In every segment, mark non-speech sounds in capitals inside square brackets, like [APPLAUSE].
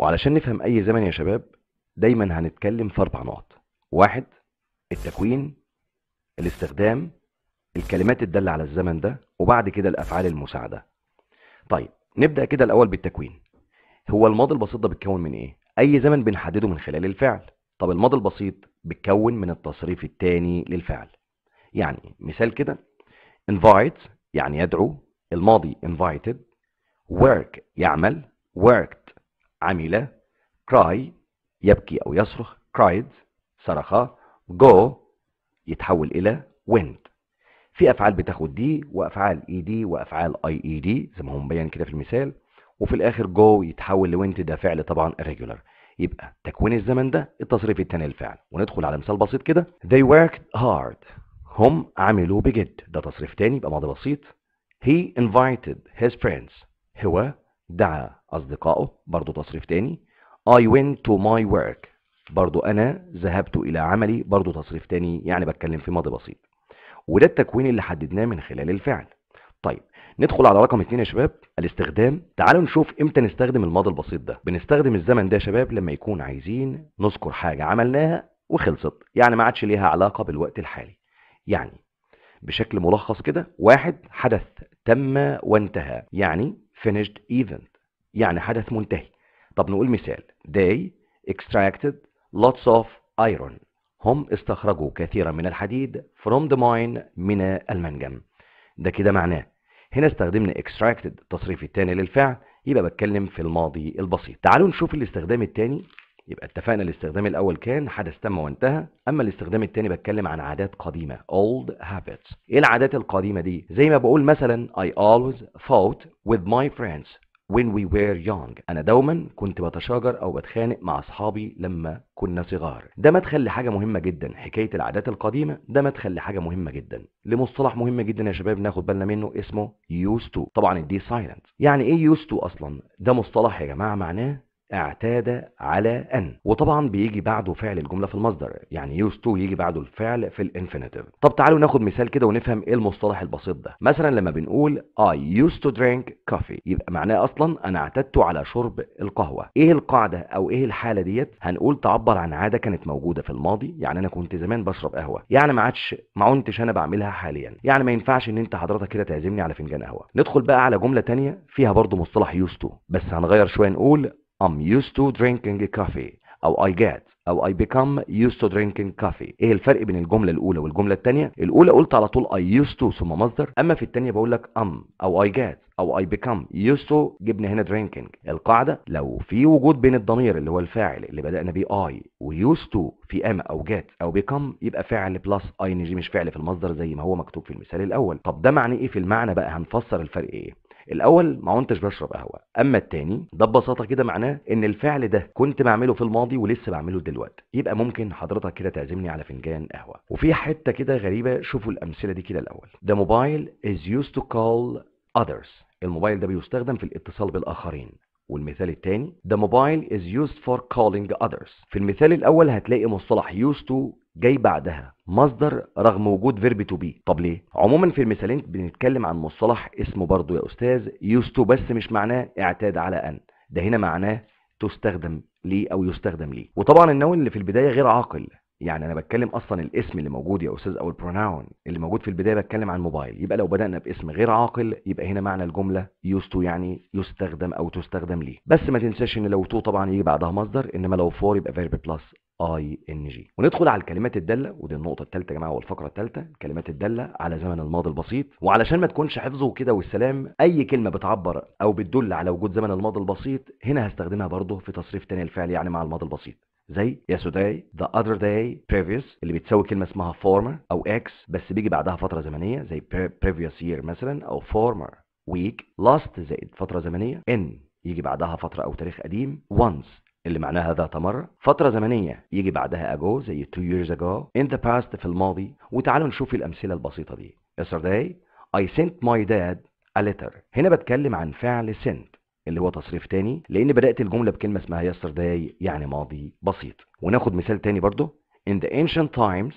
وعلشان نفهم أي زمن يا شباب دايما هنتكلم في أربع نقط واحد التكوين الاستخدام الكلمات الدالة على الزمن ده وبعد كده الأفعال المساعدة طيب نبدأ كده الأول بالتكوين هو الماضي البسيط ده بيتكون من إيه؟ أي زمن بنحدده من خلال الفعل طب الماضي البسيط بيتكون من التصريف الثاني للفعل يعني مثال كده invite يعني يدعو الماضي invited work يعمل worked عمل cry يبكي أو يصرخ cried صرخ go يتحول إلى went في أفعال بتاخد دي وأفعال اي e دي وأفعال اي اي دي زي ما هو مبين كده في المثال وفي الآخر جو يتحول لوينت ده فعل طبعا irregular يبقى تكوين الزمن ده التصريف الثاني للفعل وندخل على مثال بسيط كده they worked hard هم عملوا بجد ده تصريف تاني يبقى ماضي بسيط he invited his friends هو دعا أصدقائه برضو تصريف تاني I went to my work برضو أنا ذهبت إلى عملي برضو تصريف تاني يعني بتكلم في ماضي بسيط وده التكوين اللي حددناه من خلال الفعل طيب ندخل على رقم اتنين يا شباب الاستخدام تعالوا نشوف امتى نستخدم الماضي البسيط ده بنستخدم الزمن ده يا شباب لما يكون عايزين نذكر حاجة عملناها وخلصت يعني ما عادش ليها علاقة بالوقت الحالي يعني بشكل ملخص كده واحد حدث تم وانتهى يعني finished event يعني حدث منتهي طب نقول مثال they extracted lots of iron هم استخرجوا كثيرا من الحديد from the mine من المنجم ده كده معناه هنا استخدمنا extracted التصريف الثاني للفعل يبقى بتكلم في الماضي البسيط تعالوا نشوف الاستخدام الثاني يبقى اتفقنا الاستخدام الاول كان حدث تم وانتهى اما الاستخدام الثاني بتكلم عن عادات قديمه old habits ايه العادات القديمه دي زي ما بقول مثلا I always fought with my friends when we were young انا دوما كنت بتشاجر او بتخانق مع اصحابي لما كنا صغار ده مدخل لحاجه مهمه جدا حكايه العادات القديمه ده مدخل لحاجه مهمه جدا لمصطلح مهم جدا يا شباب ناخد بالنا منه اسمه used to طبعا الدي سايلنت يعني ايه used to اصلا ده مصطلح يا جماعه معناه اعتاد على أن وطبعا بيجي بعده فعل الجملة في المصدر يعني used to يجي بعده الفعل في الانفينيتيف طب تعالوا ناخد مثال كده ونفهم ايه المصطلح البسيط ده مثلا لما بنقول I used to drink coffee يبقى معناه أصلا أنا اعتدت على شرب القهوة ايه القاعدة أو ايه الحالة ديت هنقول تعبر عن عادة كانت موجودة في الماضي يعني أنا كنت زمان بشرب قهوة يعني ما عادش ما كنتش أنا بعملها حاليا يعني ما ينفعش إن أنت حضرتك كده تعزمني على فنجان قهوة ندخل بقى على جملة تانية فيها برضو مصطلح used to بس هنغير شوية نقول I'm used to drinking coffee أو I get أو I become used to drinking coffee إيه الفرق بين الجملة الأولى والجملة الثانية؟ الأولى قلت على طول I used to ثم مصدر أما في الثانية بقول لك I'm أو I get أو I become used to جبنا هنا drinking القاعدة لو في وجود بين الضمير اللي هو الفاعل اللي بدأنا بيه I و used to في أم أو get أو become يبقى فعل بلس ing مش فعل في المصدر زي ما هو مكتوب في المثال الأول طب ده معنى إيه في المعنى بقى هنفسر الفرق إيه؟ الاول ما كنتش بشرب قهوه اما التاني ده ببساطه كده معناه ان الفعل ده كنت بعمله في الماضي ولسه بعمله دلوقتي يبقى ممكن حضرتك كده تعزمني على فنجان قهوه وفي حته كده غريبه شوفوا الامثله دي كده الاول the موبايل از يوز تو كول اذرز الموبايل ده بيستخدم في الاتصال بالاخرين والمثال الثاني the mobile is used for calling others في المثال الاول هتلاقي مصطلح used to جاي بعدها مصدر رغم وجود فيرب تو بي طب ليه عموما في المثالين بنتكلم عن مصطلح اسمه برضه يا استاذ used to بس مش معناه اعتاد على ان ده هنا معناه تستخدم ليه او يستخدم ليه وطبعا النون اللي في البدايه غير عاقل يعني انا بتكلم اصلا الاسم اللي موجود يا استاذ او البروناون اللي موجود في البدايه بتكلم عن موبايل يبقى لو بدانا باسم غير عاقل يبقى هنا معنى الجمله يوستو يعني يستخدم او تستخدم ليه بس ما تنساش ان لو تو طبعا يجي بعدها مصدر انما لو فور يبقى فيرب بلس اي ان جي وندخل على الكلمات الداله ودي النقطه الثالثه يا جماعه والفقره الثالثه الكلمات الداله على زمن الماضي البسيط وعلشان ما تكونش حفظه كده والسلام اي كلمه بتعبر او بتدل على وجود زمن الماضي البسيط هنا هستخدمها برضه في تصريف تاني الفعل يعني مع الماضي البسيط زي yesterday the other day previous اللي بتساوي كلمه اسمها former او x بس بيجي بعدها فتره زمنيه زي previous year مثلا او former week last زائد فتره زمنيه in يجي بعدها فتره او تاريخ قديم once اللي معناها ذات مرة فترة زمنية يجي بعدها ago زي two years ago in the past في الماضي وتعالوا نشوف الأمثلة البسيطة دي yesterday I sent my dad a letter هنا بتكلم عن فعل sent اللي هو تصريف تاني لان بدات الجمله بكلمه اسمها yesterday يعني ماضي بسيط وناخد مثال تاني برضه in the ancient times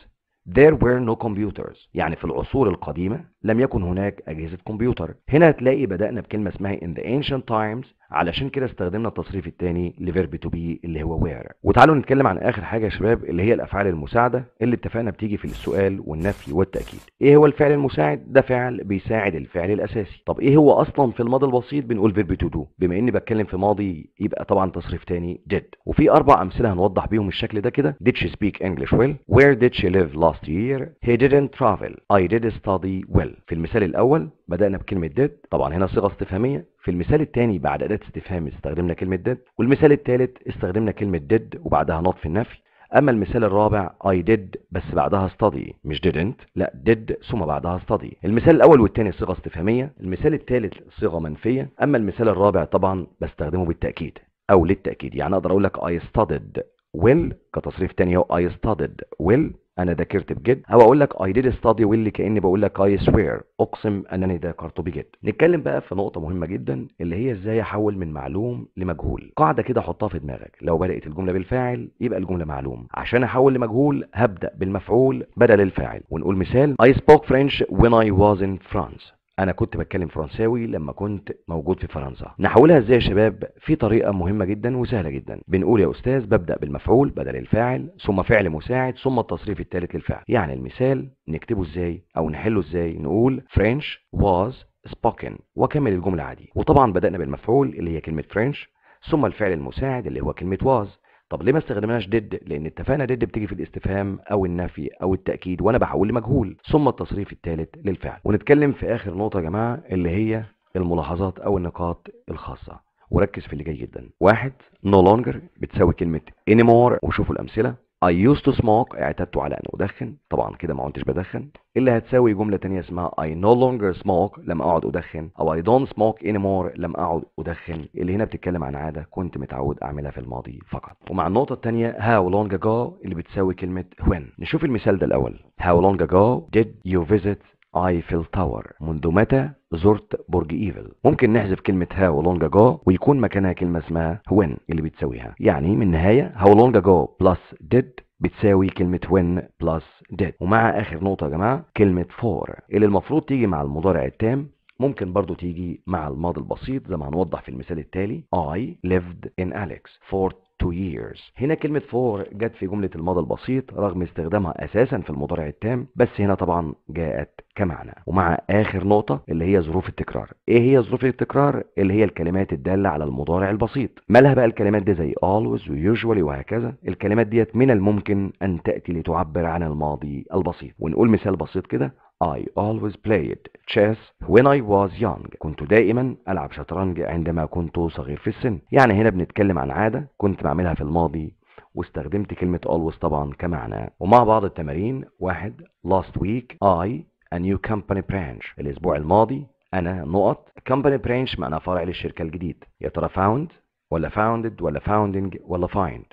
there were no computers يعني في العصور القديمه لم يكن هناك اجهزه كمبيوتر هنا هتلاقي بدانا بكلمه اسمها in the ancient times علشان كده استخدمنا التصريف الثاني لفيرب تو بي اللي هو وير وتعالوا نتكلم عن اخر حاجه يا شباب اللي هي الافعال المساعده اللي اتفقنا بتيجي في السؤال والنفي والتاكيد ايه هو الفعل المساعد ده فعل بيساعد الفعل الاساسي طب ايه هو اصلا في الماضي البسيط بنقول فيرب تو دو بما اني بتكلم في ماضي يبقى طبعا تصريف ثاني ديد وفي اربع امثله هنوضح بيهم الشكل ده كده ديد شي سبيك انجلش ويل وير ديد شي ليف لاست يير هي didn't ترافل اي ديد ستادي ويل في المثال الاول بدأنا بكلمة ديد طبعا هنا صيغة استفهامية في المثال الثاني بعد أداة استفهام استخدمنا كلمة ديد والمثال الثالث استخدمنا كلمة ديد وبعدها نط في النفي أما المثال الرابع I did بس بعدها study مش didn't لا did ثم بعدها study المثال الأول والثاني صيغة استفهامية المثال الثالث صيغة منفية أما المثال الرابع طبعا بستخدمه بالتأكيد أو للتأكيد يعني أقدر أقول لك I studied well كتصريف تاني هو I studied well انا ذاكرت بجد او اقول لك اي ديد ستادي ويلي كاني بقول لك اي سوير اقسم انني ذاكرت بجد نتكلم بقى في نقطه مهمه جدا اللي هي ازاي احول من معلوم لمجهول قاعده كده حطها في دماغك لو بدات الجمله بالفاعل يبقى الجمله معلوم عشان احول لمجهول هبدا بالمفعول بدل الفاعل ونقول مثال I spoke French when I was in France انا كنت بتكلم فرنساوي لما كنت موجود في فرنسا نحولها ازاي يا شباب في طريقه مهمه جدا وسهله جدا بنقول يا استاذ ببدا بالمفعول بدل الفاعل ثم فعل مساعد ثم التصريف الثالث للفعل يعني المثال نكتبه ازاي او نحله ازاي نقول فرنش واز spoken واكمل الجمله عادي وطبعا بدانا بالمفعول اللي هي كلمه فرنش ثم الفعل المساعد اللي هو كلمه واز طب ليه ما استخدمناش ديد لان اتفقنا ديد بتيجي في الاستفهام او النفي او التاكيد وانا بحول لمجهول ثم التصريف الثالث للفعل ونتكلم في اخر نقطه يا جماعه اللي هي الملاحظات او النقاط الخاصه وركز في اللي جاي جدا واحد no longer بتساوي كلمه anymore وشوفوا الامثله I used to smoke اعتدت على ان ادخن طبعا كده ما كنتش بدخن اللي هتساوي جمله تانية اسمها I no longer smoke لم اقعد ادخن او I don't smoke anymore لم اقعد ادخن اللي هنا بتتكلم عن عاده كنت متعود اعملها في الماضي فقط ومع النقطه التانية how long ago اللي بتساوي كلمه when نشوف المثال ده الاول how long ago did you visit ايفل تاور منذ متى زرت برج ايفل ممكن نحذف كلمه هاو لونج اجو ويكون مكانها كلمه اسمها وين اللي بتساويها يعني من النهايه هاو لونج اجو بلس ديد بتساوي كلمة وين بلس ديد ومع آخر نقطة يا جماعة كلمة فور اللي المفروض تيجي مع المضارع التام ممكن برضو تيجي مع الماضي البسيط زي ما هنوضح في المثال التالي I lived in Alex for تو years هنا كلمة فور جت في جملة الماضي البسيط رغم استخدامها أساسا في المضارع التام بس هنا طبعا جاءت كمعنى ومع آخر نقطة اللي هي ظروف التكرار إيه هي ظروف التكرار اللي هي الكلمات الدالة على المضارع البسيط مالها بقى الكلمات دي زي always usually وهكذا الكلمات ديت من الممكن أن تأتي لتعبر عن الماضي البسيط ونقول مثال بسيط كده I always played chess when I was young كنت دائما ألعب شطرنج عندما كنت صغير في السن يعني هنا بنتكلم عن عادة كنت بعملها في الماضي واستخدمت كلمة always طبعا كمعنى ومع بعض التمارين واحد last week I a new company branch الأسبوع الماضي أنا نقط company branch معناها فرع للشركة الجديد يا ترى found ولا founded ولا founding ولا find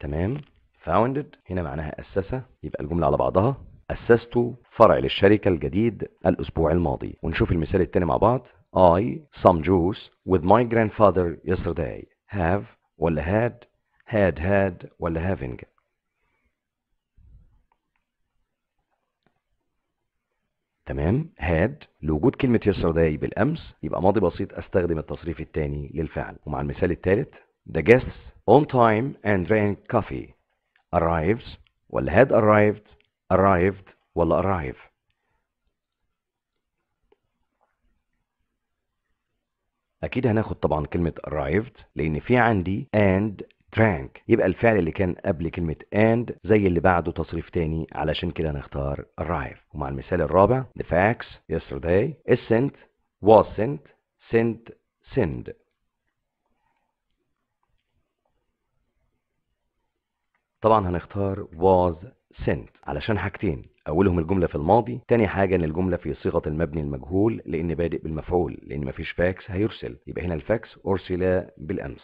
تمام founded هنا معناها أسس يبقى الجملة على بعضها أسست فرع للشركة الجديد الأسبوع الماضي ونشوف المثال التاني مع بعض I some juice with my grandfather yesterday have ولا had had had ولا having تمام had لوجود كلمة yesterday بالأمس يبقى ماضي بسيط أستخدم التصريف الثاني للفعل ومع المثال الثالث the guests on time and drank coffee arrives ولا had arrived arrived ولا arrive اكيد هناخد طبعا كلمة arrived لان في عندي and drank يبقى الفعل اللي كان قبل كلمة and زي اللي بعده تصريف تاني علشان كده هنختار arrive ومع المثال الرابع the facts yesterday is sent was sent sent send طبعا هنختار was sent علشان حاجتين اولهم الجمله في الماضي تاني حاجه ان الجمله في صيغه المبني المجهول لان بادئ بالمفعول لان مفيش فاكس هيرسل يبقى هنا الفاكس ارسل بالامس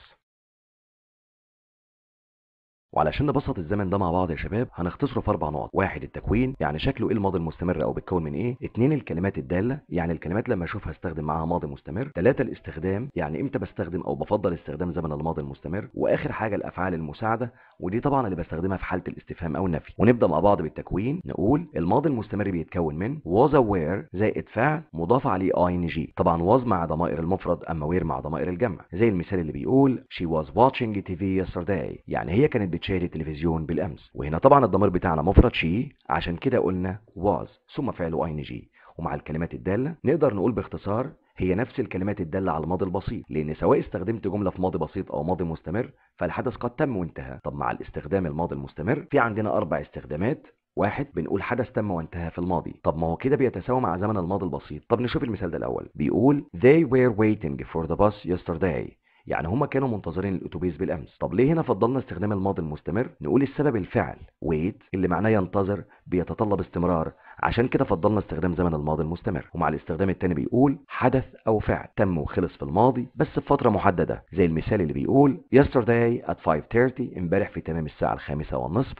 وعلشان نبسط الزمن ده مع بعض يا شباب هنختصره في اربع نقط واحد التكوين يعني شكله ايه الماضي المستمر او بيتكون من ايه اتنين الكلمات الداله يعني الكلمات لما اشوفها استخدم معاها ماضي مستمر ثلاثة الاستخدام يعني امتى بستخدم او بفضل استخدام زمن الماضي المستمر واخر حاجه الافعال المساعده ودي طبعا اللي بستخدمها في حاله الاستفهام او النفي ونبدا مع بعض بالتكوين نقول الماضي المستمر بيتكون من was aware زائد فعل مضاف عليه اي جي طبعا was مع ضمائر المفرد اما وير مع ضمائر الجمع زي المثال اللي بيقول she was watching TV yesterday يعني هي كانت متشاهد التلفزيون بالامس وهنا طبعا الضمير بتاعنا مفرد شي عشان كده قلنا was ثم فعله اين جي ومع الكلمات الداله نقدر نقول باختصار هي نفس الكلمات الدالة على الماضي البسيط لأن سواء استخدمت جملة في ماضي بسيط أو ماضي مستمر فالحدث قد تم وانتهى طب مع الاستخدام الماضي المستمر في عندنا أربع استخدامات واحد بنقول حدث تم وانتهى في الماضي طب ما هو كده بيتساوى مع زمن الماضي البسيط طب نشوف المثال ده الأول بيقول they were waiting for the bus yesterday يعني هما كانوا منتظرين الاتوبيس بالامس طب ليه هنا فضلنا استخدام الماضي المستمر نقول السبب الفعل ويت اللي معناه ينتظر بيتطلب استمرار عشان كده فضلنا استخدام زمن الماضي المستمر ومع الاستخدام التاني بيقول حدث او فعل تم وخلص في الماضي بس في فتره محدده زي المثال اللي بيقول yesterday at 5:30 امبارح في تمام الساعه الخامسة والنصف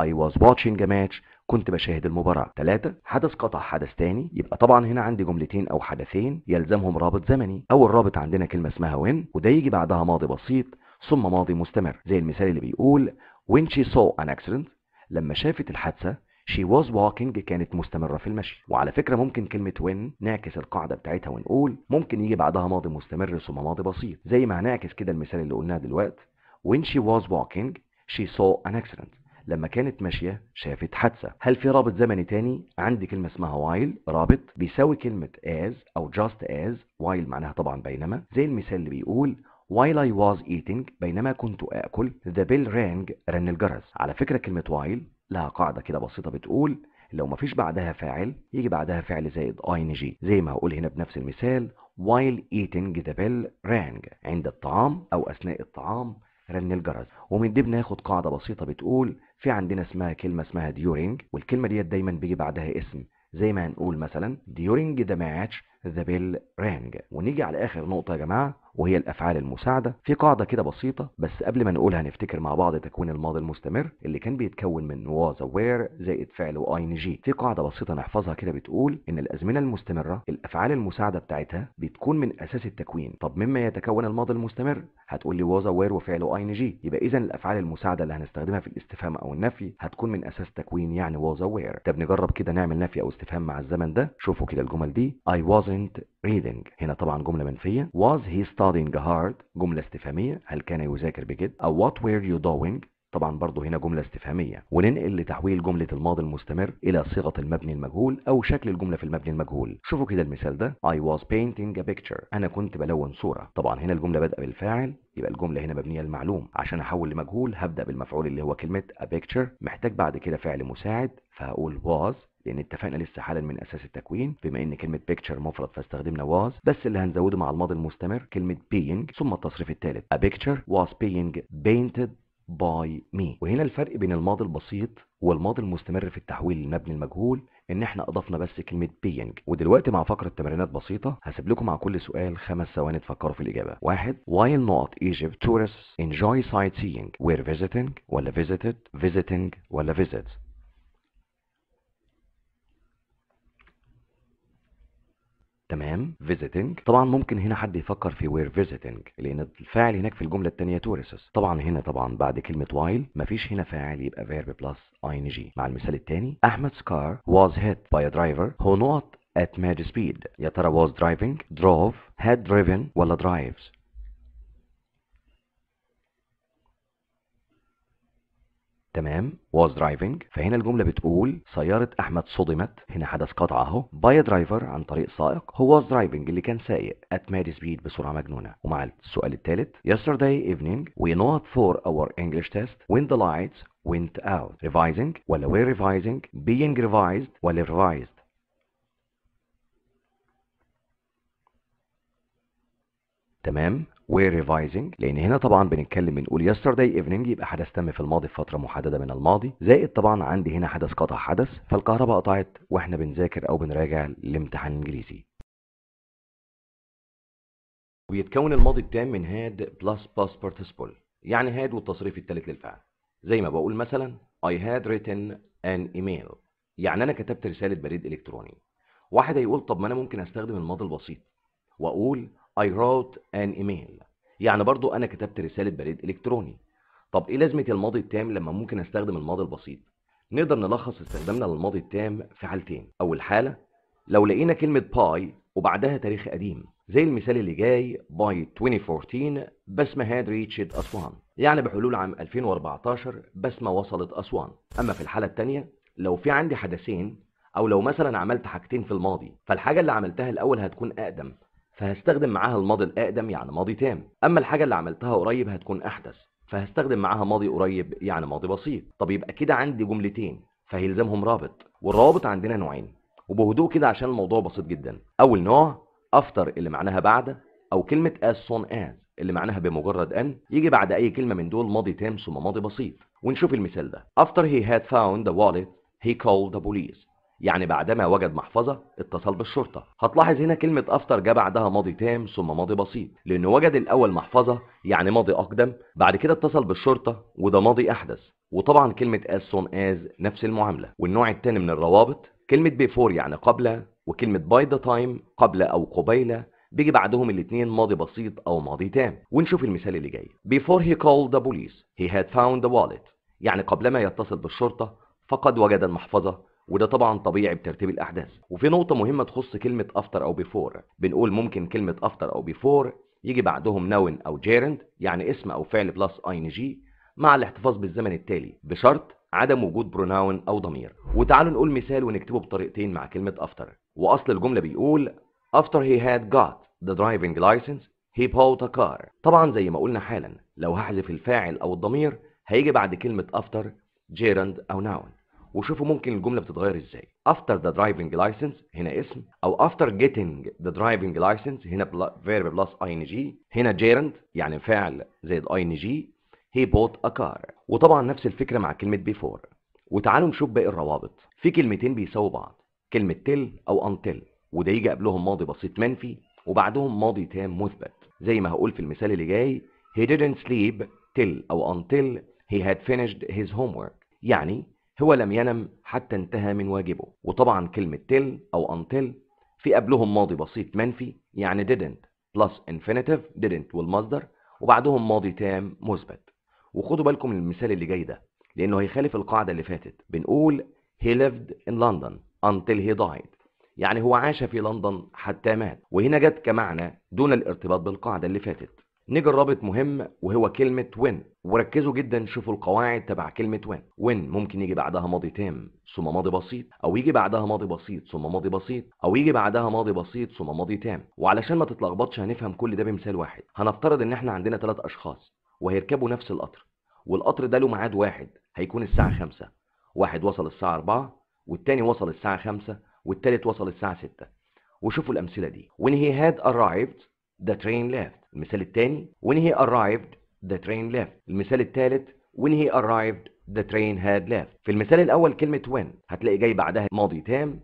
I was watching a match كنت بشاهد المباراة 3 حدث قطع حدث تاني يبقى طبعا هنا عندي جملتين او حدثين يلزمهم رابط زمني اول رابط عندنا كلمة اسمها وين وده يجي بعدها ماضي بسيط ثم ماضي مستمر زي المثال اللي بيقول when she saw an accident لما شافت الحادثة she was walking كانت مستمرة في المشي وعلى فكرة ممكن كلمة when نعكس القاعدة بتاعتها ونقول ممكن يجي بعدها ماضي مستمر ثم ماضي بسيط زي ما هنعكس كده المثال اللي قلناه دلوقتي when she was walking she saw an accident لما كانت ماشية شافت حادثة هل في رابط زمني تاني عندي كلمة اسمها وايل رابط بيساوي كلمة as أو just as while معناها طبعا بينما زي المثال اللي بيقول While I was eating بينما كنت آكل the bell rang رن الجرس على فكرة كلمة while لها قاعدة كده بسيطة بتقول لو مفيش بعدها فاعل يجي بعدها فعل زائد ing زي ما هقول هنا بنفس المثال while eating the bell rang عند الطعام أو أثناء الطعام رن الجرس ومن دي بناخد قاعدة بسيطة بتقول في عندنا اسمها كلمة اسمها ديورينج والكلمة ديت دايما بيجي بعدها اسم زي ما هنقول مثلا ديورينج ذا ماتش ذا بيل رانج ونيجي على اخر نقطه يا جماعه وهي الافعال المساعده في قاعده كده بسيطه بس قبل ما نقولها نفتكر مع بعض تكوين الماضي المستمر اللي كان بيتكون من واز وير زائد فعل واي ان جي في قاعده بسيطه نحفظها كده بتقول ان الازمنه المستمره الافعال المساعده بتاعتها بتكون من اساس التكوين طب مما يتكون الماضي المستمر هتقول لي واز وير وفعل واي ان جي يبقى اذا الافعال المساعده اللي هنستخدمها في الاستفهام او النفي هتكون من اساس تكوين يعني واز وير طب نجرب كده نعمل نفي او استفهام مع الزمن ده شوفوا كده الجمل دي اي wasn't wasn't reading هنا طبعا جملة منفية was he studying hard جملة استفهامية هل كان يذاكر بجد أو what were you doing طبعا برضه هنا جملة استفهامية وننقل لتحويل جملة الماضي المستمر إلى صيغة المبني المجهول أو شكل الجملة في المبني المجهول شوفوا كده المثال ده I was painting a picture أنا كنت بلون صورة طبعا هنا الجملة بدأ بالفاعل يبقى الجملة هنا مبنية المعلوم عشان أحول لمجهول هبدأ بالمفعول اللي هو كلمة a picture محتاج بعد كده فعل مساعد فهقول was لان اتفقنا لسه حالا من اساس التكوين بما ان كلمه بيكتشر مفرد فاستخدمنا واز بس اللي هنزوده مع الماضي المستمر كلمه بينج ثم التصريف الثالث a picture was being painted by me وهنا الفرق بين الماضي البسيط والماضي المستمر في التحويل المبني المجهول ان احنا اضفنا بس كلمه بينج ودلوقتي مع فقره تمرينات بسيطه هسيب لكم مع كل سؤال خمس ثواني تفكروا في الاجابه واحد while not Egypt tourists enjoy sightseeing were visiting ولا visited visiting ولا visits تمام visiting طبعا ممكن هنا حد يفكر في وير visiting لان الفاعل هناك في الجمله الثانيه tourists طبعا هنا طبعا بعد كلمه while مفيش هنا فاعل يبقى verb plus ing مع المثال الثاني احمد's car was hit by a driver who not at mad speed يا ترى was driving drove had driven ولا drives تمام was driving فهنا الجمله بتقول سياره احمد صدمت هنا حدث قطع اهو باي درايفر عن طريق سائق هو was driving اللي كان سايق at mad speed بسرعه مجنونه ومع السؤال الثالث yesterday evening we not for our English test when the lights went out revising ولا were revising being revised ولا revised تمام وير ريفايزنج لان هنا طبعا بنتكلم بنقول يسترداي ايفنينج يبقى حدث تم في الماضي في فتره محدده من الماضي زائد طبعا عندي هنا حدث قطع حدث فالكهرباء قطعت واحنا بنذاكر او بنراجع الامتحان الانجليزي ويتكون الماضي التام من هاد بلس باس بارتيسيبل يعني هاد والتصريف الثالث للفعل زي ما بقول مثلا I had written an email يعني انا كتبت رساله بريد الكتروني واحد هيقول طب ما انا ممكن استخدم الماضي البسيط واقول I wrote an email يعني برضو أنا كتبت رسالة بريد إلكتروني طب إيه لازمة الماضي التام لما ممكن أستخدم الماضي البسيط؟ نقدر نلخص استخدامنا للماضي التام في حالتين أول حالة لو لقينا كلمة باي وبعدها تاريخ قديم زي المثال اللي جاي باي 2014 بسمة هاد ريتشد أسوان يعني بحلول عام 2014 بسمة وصلت أسوان أما في الحالة التانية لو في عندي حدثين أو لو مثلا عملت حاجتين في الماضي فالحاجة اللي عملتها الأول هتكون أقدم فهستخدم معاها الماضي الأقدم يعني ماضي تام أما الحاجة اللي عملتها قريب هتكون أحدث فهستخدم معاها ماضي قريب يعني ماضي بسيط طب يبقى كده عندي جملتين فهيلزمهم رابط والروابط عندنا نوعين وبهدوء كده عشان الموضوع بسيط جدا أول نوع أفتر اللي معناها بعد أو كلمة as soon as اللي معناها بمجرد أن يجي بعد أي كلمة من دول ماضي تام ثم ماضي بسيط ونشوف المثال ده After he had found the wallet he called the police يعني بعدما وجد محفظة اتصل بالشرطة هتلاحظ هنا كلمة أفتر جاء بعدها ماضي تام ثم ماضي بسيط لأنه وجد الأول محفظة يعني ماضي أقدم بعد كده اتصل بالشرطة وده ماضي أحدث وطبعا كلمة as soon as نفس المعاملة والنوع الثاني من الروابط كلمة before يعني قبل وكلمة by the time قبل أو قبيل بيجي بعدهم الاثنين ماضي بسيط أو ماضي تام ونشوف المثال اللي جاي before he called the police he had found the wallet يعني قبلما يتصل بالشرطة فقد وجد المحفظة وده طبعا طبيعي بترتيب الاحداث وفي نقطه مهمه تخص كلمه افتر او بيفور بنقول ممكن كلمه افتر او بيفور يجي بعدهم نون او جيرند يعني اسم او فعل بلس اي جي مع الاحتفاظ بالزمن التالي بشرط عدم وجود بروناون او ضمير وتعالوا نقول مثال ونكتبه بطريقتين مع كلمه افتر واصل الجمله بيقول after he had got the driving license he bought a car طبعا زي ما قلنا حالا لو هحذف الفاعل او الضمير هيجي بعد كلمه افتر جيرند او ناون وشوفوا ممكن الجمله بتتغير ازاي after the driving license هنا اسم او after getting the driving license هنا verb plus ing هنا gerund يعني فعل زائد ing he bought a car وطبعا نفس الفكره مع كلمه before وتعالوا نشوف باقي الروابط في كلمتين بيساووا بعض كلمه till او until وده يجي قبلهم ماضي بسيط منفي وبعدهم ماضي تام مثبت زي ما هقول في المثال اللي جاي he didn't sleep till او until he had finished his homework يعني هو لم ينم حتى انتهى من واجبه وطبعا كلمة تل أو until في قبلهم ماضي بسيط منفي يعني didn't plus infinitive didn't والمصدر وبعدهم ماضي تام مثبت وخدوا بالكم من المثال اللي جاي ده لأنه هيخالف القاعدة اللي فاتت بنقول he lived in London until he died يعني هو عاش في لندن حتى مات وهنا جت كمعنى دون الارتباط بالقاعدة اللي فاتت نيجي لرابط مهم وهو كلمة when وركزوا جدا شوفوا القواعد تبع كلمة when when ممكن يجي بعدها ماضي تام ثم ماضي بسيط أو يجي بعدها ماضي بسيط ثم ماضي بسيط أو يجي بعدها ماضي بسيط ثم ماضي تام وعلشان ما تتلخبطش هنفهم كل ده بمثال واحد هنفترض إن إحنا عندنا ثلاث أشخاص وهيركبوا نفس القطر والقطر ده له ميعاد واحد هيكون الساعة خمسة واحد وصل الساعة أربعة والتاني وصل الساعة خمسة والتالت وصل الساعة ستة وشوفوا الأمثلة دي when he had arrived the train left المثال الثاني when he arrived the train left المثال الثالث when he arrived the train had left في المثال الأول كلمة when هتلاقي جاي بعدها ماضي تام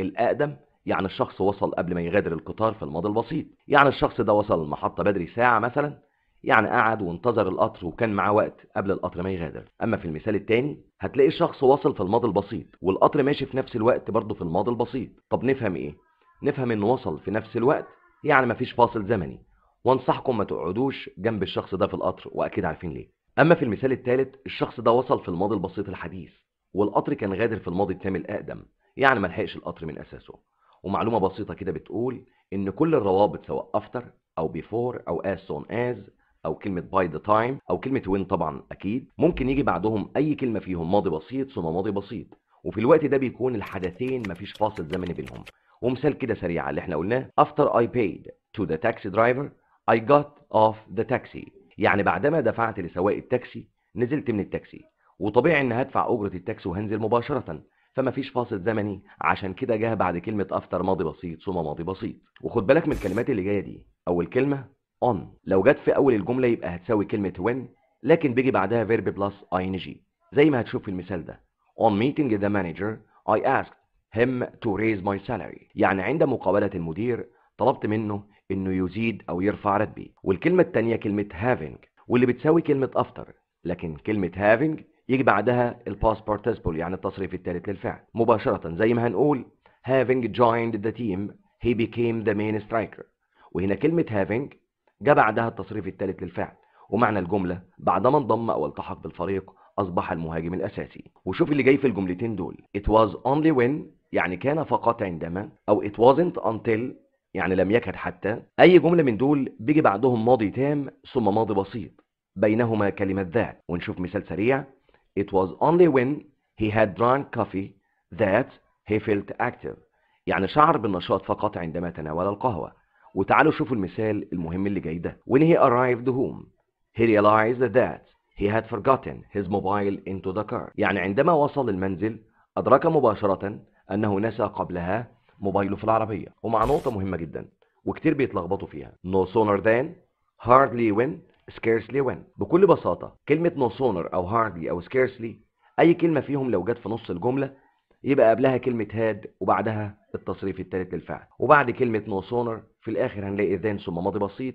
الأقدم يعني الشخص وصل قبل ما يغادر القطار في الماضي البسيط يعني الشخص ده وصل المحطة بدري ساعة مثلا يعني قعد وانتظر القطر وكان معاه وقت قبل القطر ما يغادر اما في المثال الثاني هتلاقي الشخص وصل في الماضي البسيط والقطر ماشي في نفس الوقت برضه في الماضي البسيط طب نفهم ايه نفهم انه وصل في نفس الوقت يعني مفيش فاصل زمني وانصحكم ما تقعدوش جنب الشخص ده في القطر واكيد عارفين ليه اما في المثال الثالث الشخص ده وصل في الماضي البسيط الحديث والقطر كان غادر في الماضي التام الاقدم يعني ما لحقش القطر من اساسه ومعلومه بسيطه كده بتقول ان كل الروابط سواء افتر او بيفور او as soon as او كلمه باي ذا تايم او كلمه وين طبعا اكيد ممكن يجي بعدهم اي كلمه فيهم ماضي بسيط ثم ماضي بسيط وفي الوقت ده بيكون الحدثين مفيش فاصل زمني بينهم ومثال كده سريع اللي احنا قلناه after I paid to the taxi driver I got off the taxi يعني بعدما دفعت لسواق التاكسي نزلت من التاكسي وطبيعي ان هدفع اجرة التاكسي وهنزل مباشرة فما فيش فاصل زمني عشان كده جه بعد كلمة after ماضي بسيط ثم ماضي بسيط وخد بالك من الكلمات اللي جاية دي اول كلمة on لو جت في اول الجملة يبقى هتساوي كلمة when لكن بيجي بعدها verb plus ing زي ما هتشوف في المثال ده on meeting the manager I asked him to raise my salary يعني عند مقابلة المدير طلبت منه انه يزيد او يرفع راتبي والكلمة التانية كلمة having واللي بتساوي كلمة after لكن كلمة having يجي بعدها الباس participle يعني التصريف الثالث للفعل مباشرة زي ما هنقول having joined the team he became the main striker وهنا كلمة having جاء بعدها التصريف الثالث للفعل ومعنى الجملة بعدما انضم أو التحق بالفريق أصبح المهاجم الأساسي وشوف اللي جاي في الجملتين دول It was only when يعني كان فقط عندما أو it wasn't until يعني لم يكن حتى أي جملة من دول بيجي بعدهم ماضي تام ثم ماضي بسيط بينهما كلمة ذات ونشوف مثال سريع It was only when he had drunk coffee that he felt active يعني شعر بالنشاط فقط عندما تناول القهوة وتعالوا شوفوا المثال المهم اللي جاي ده When he arrived home he realized that He had forgotten his mobile into the car. يعني عندما وصل المنزل أدرك مباشرة أنه نسى قبلها موبايله في العربية ومع نقطة مهمة جدا وكتير بيتلخبطوا فيها No sooner than hardly when scarcely when بكل بساطة كلمة no sooner أو hardly أو scarcely أي كلمة فيهم لو جت في نص الجملة يبقى قبلها كلمة هاد وبعدها التصريف الثالث للفعل وبعد كلمة no sooner في الآخر هنلاقي then ثم ماضي بسيط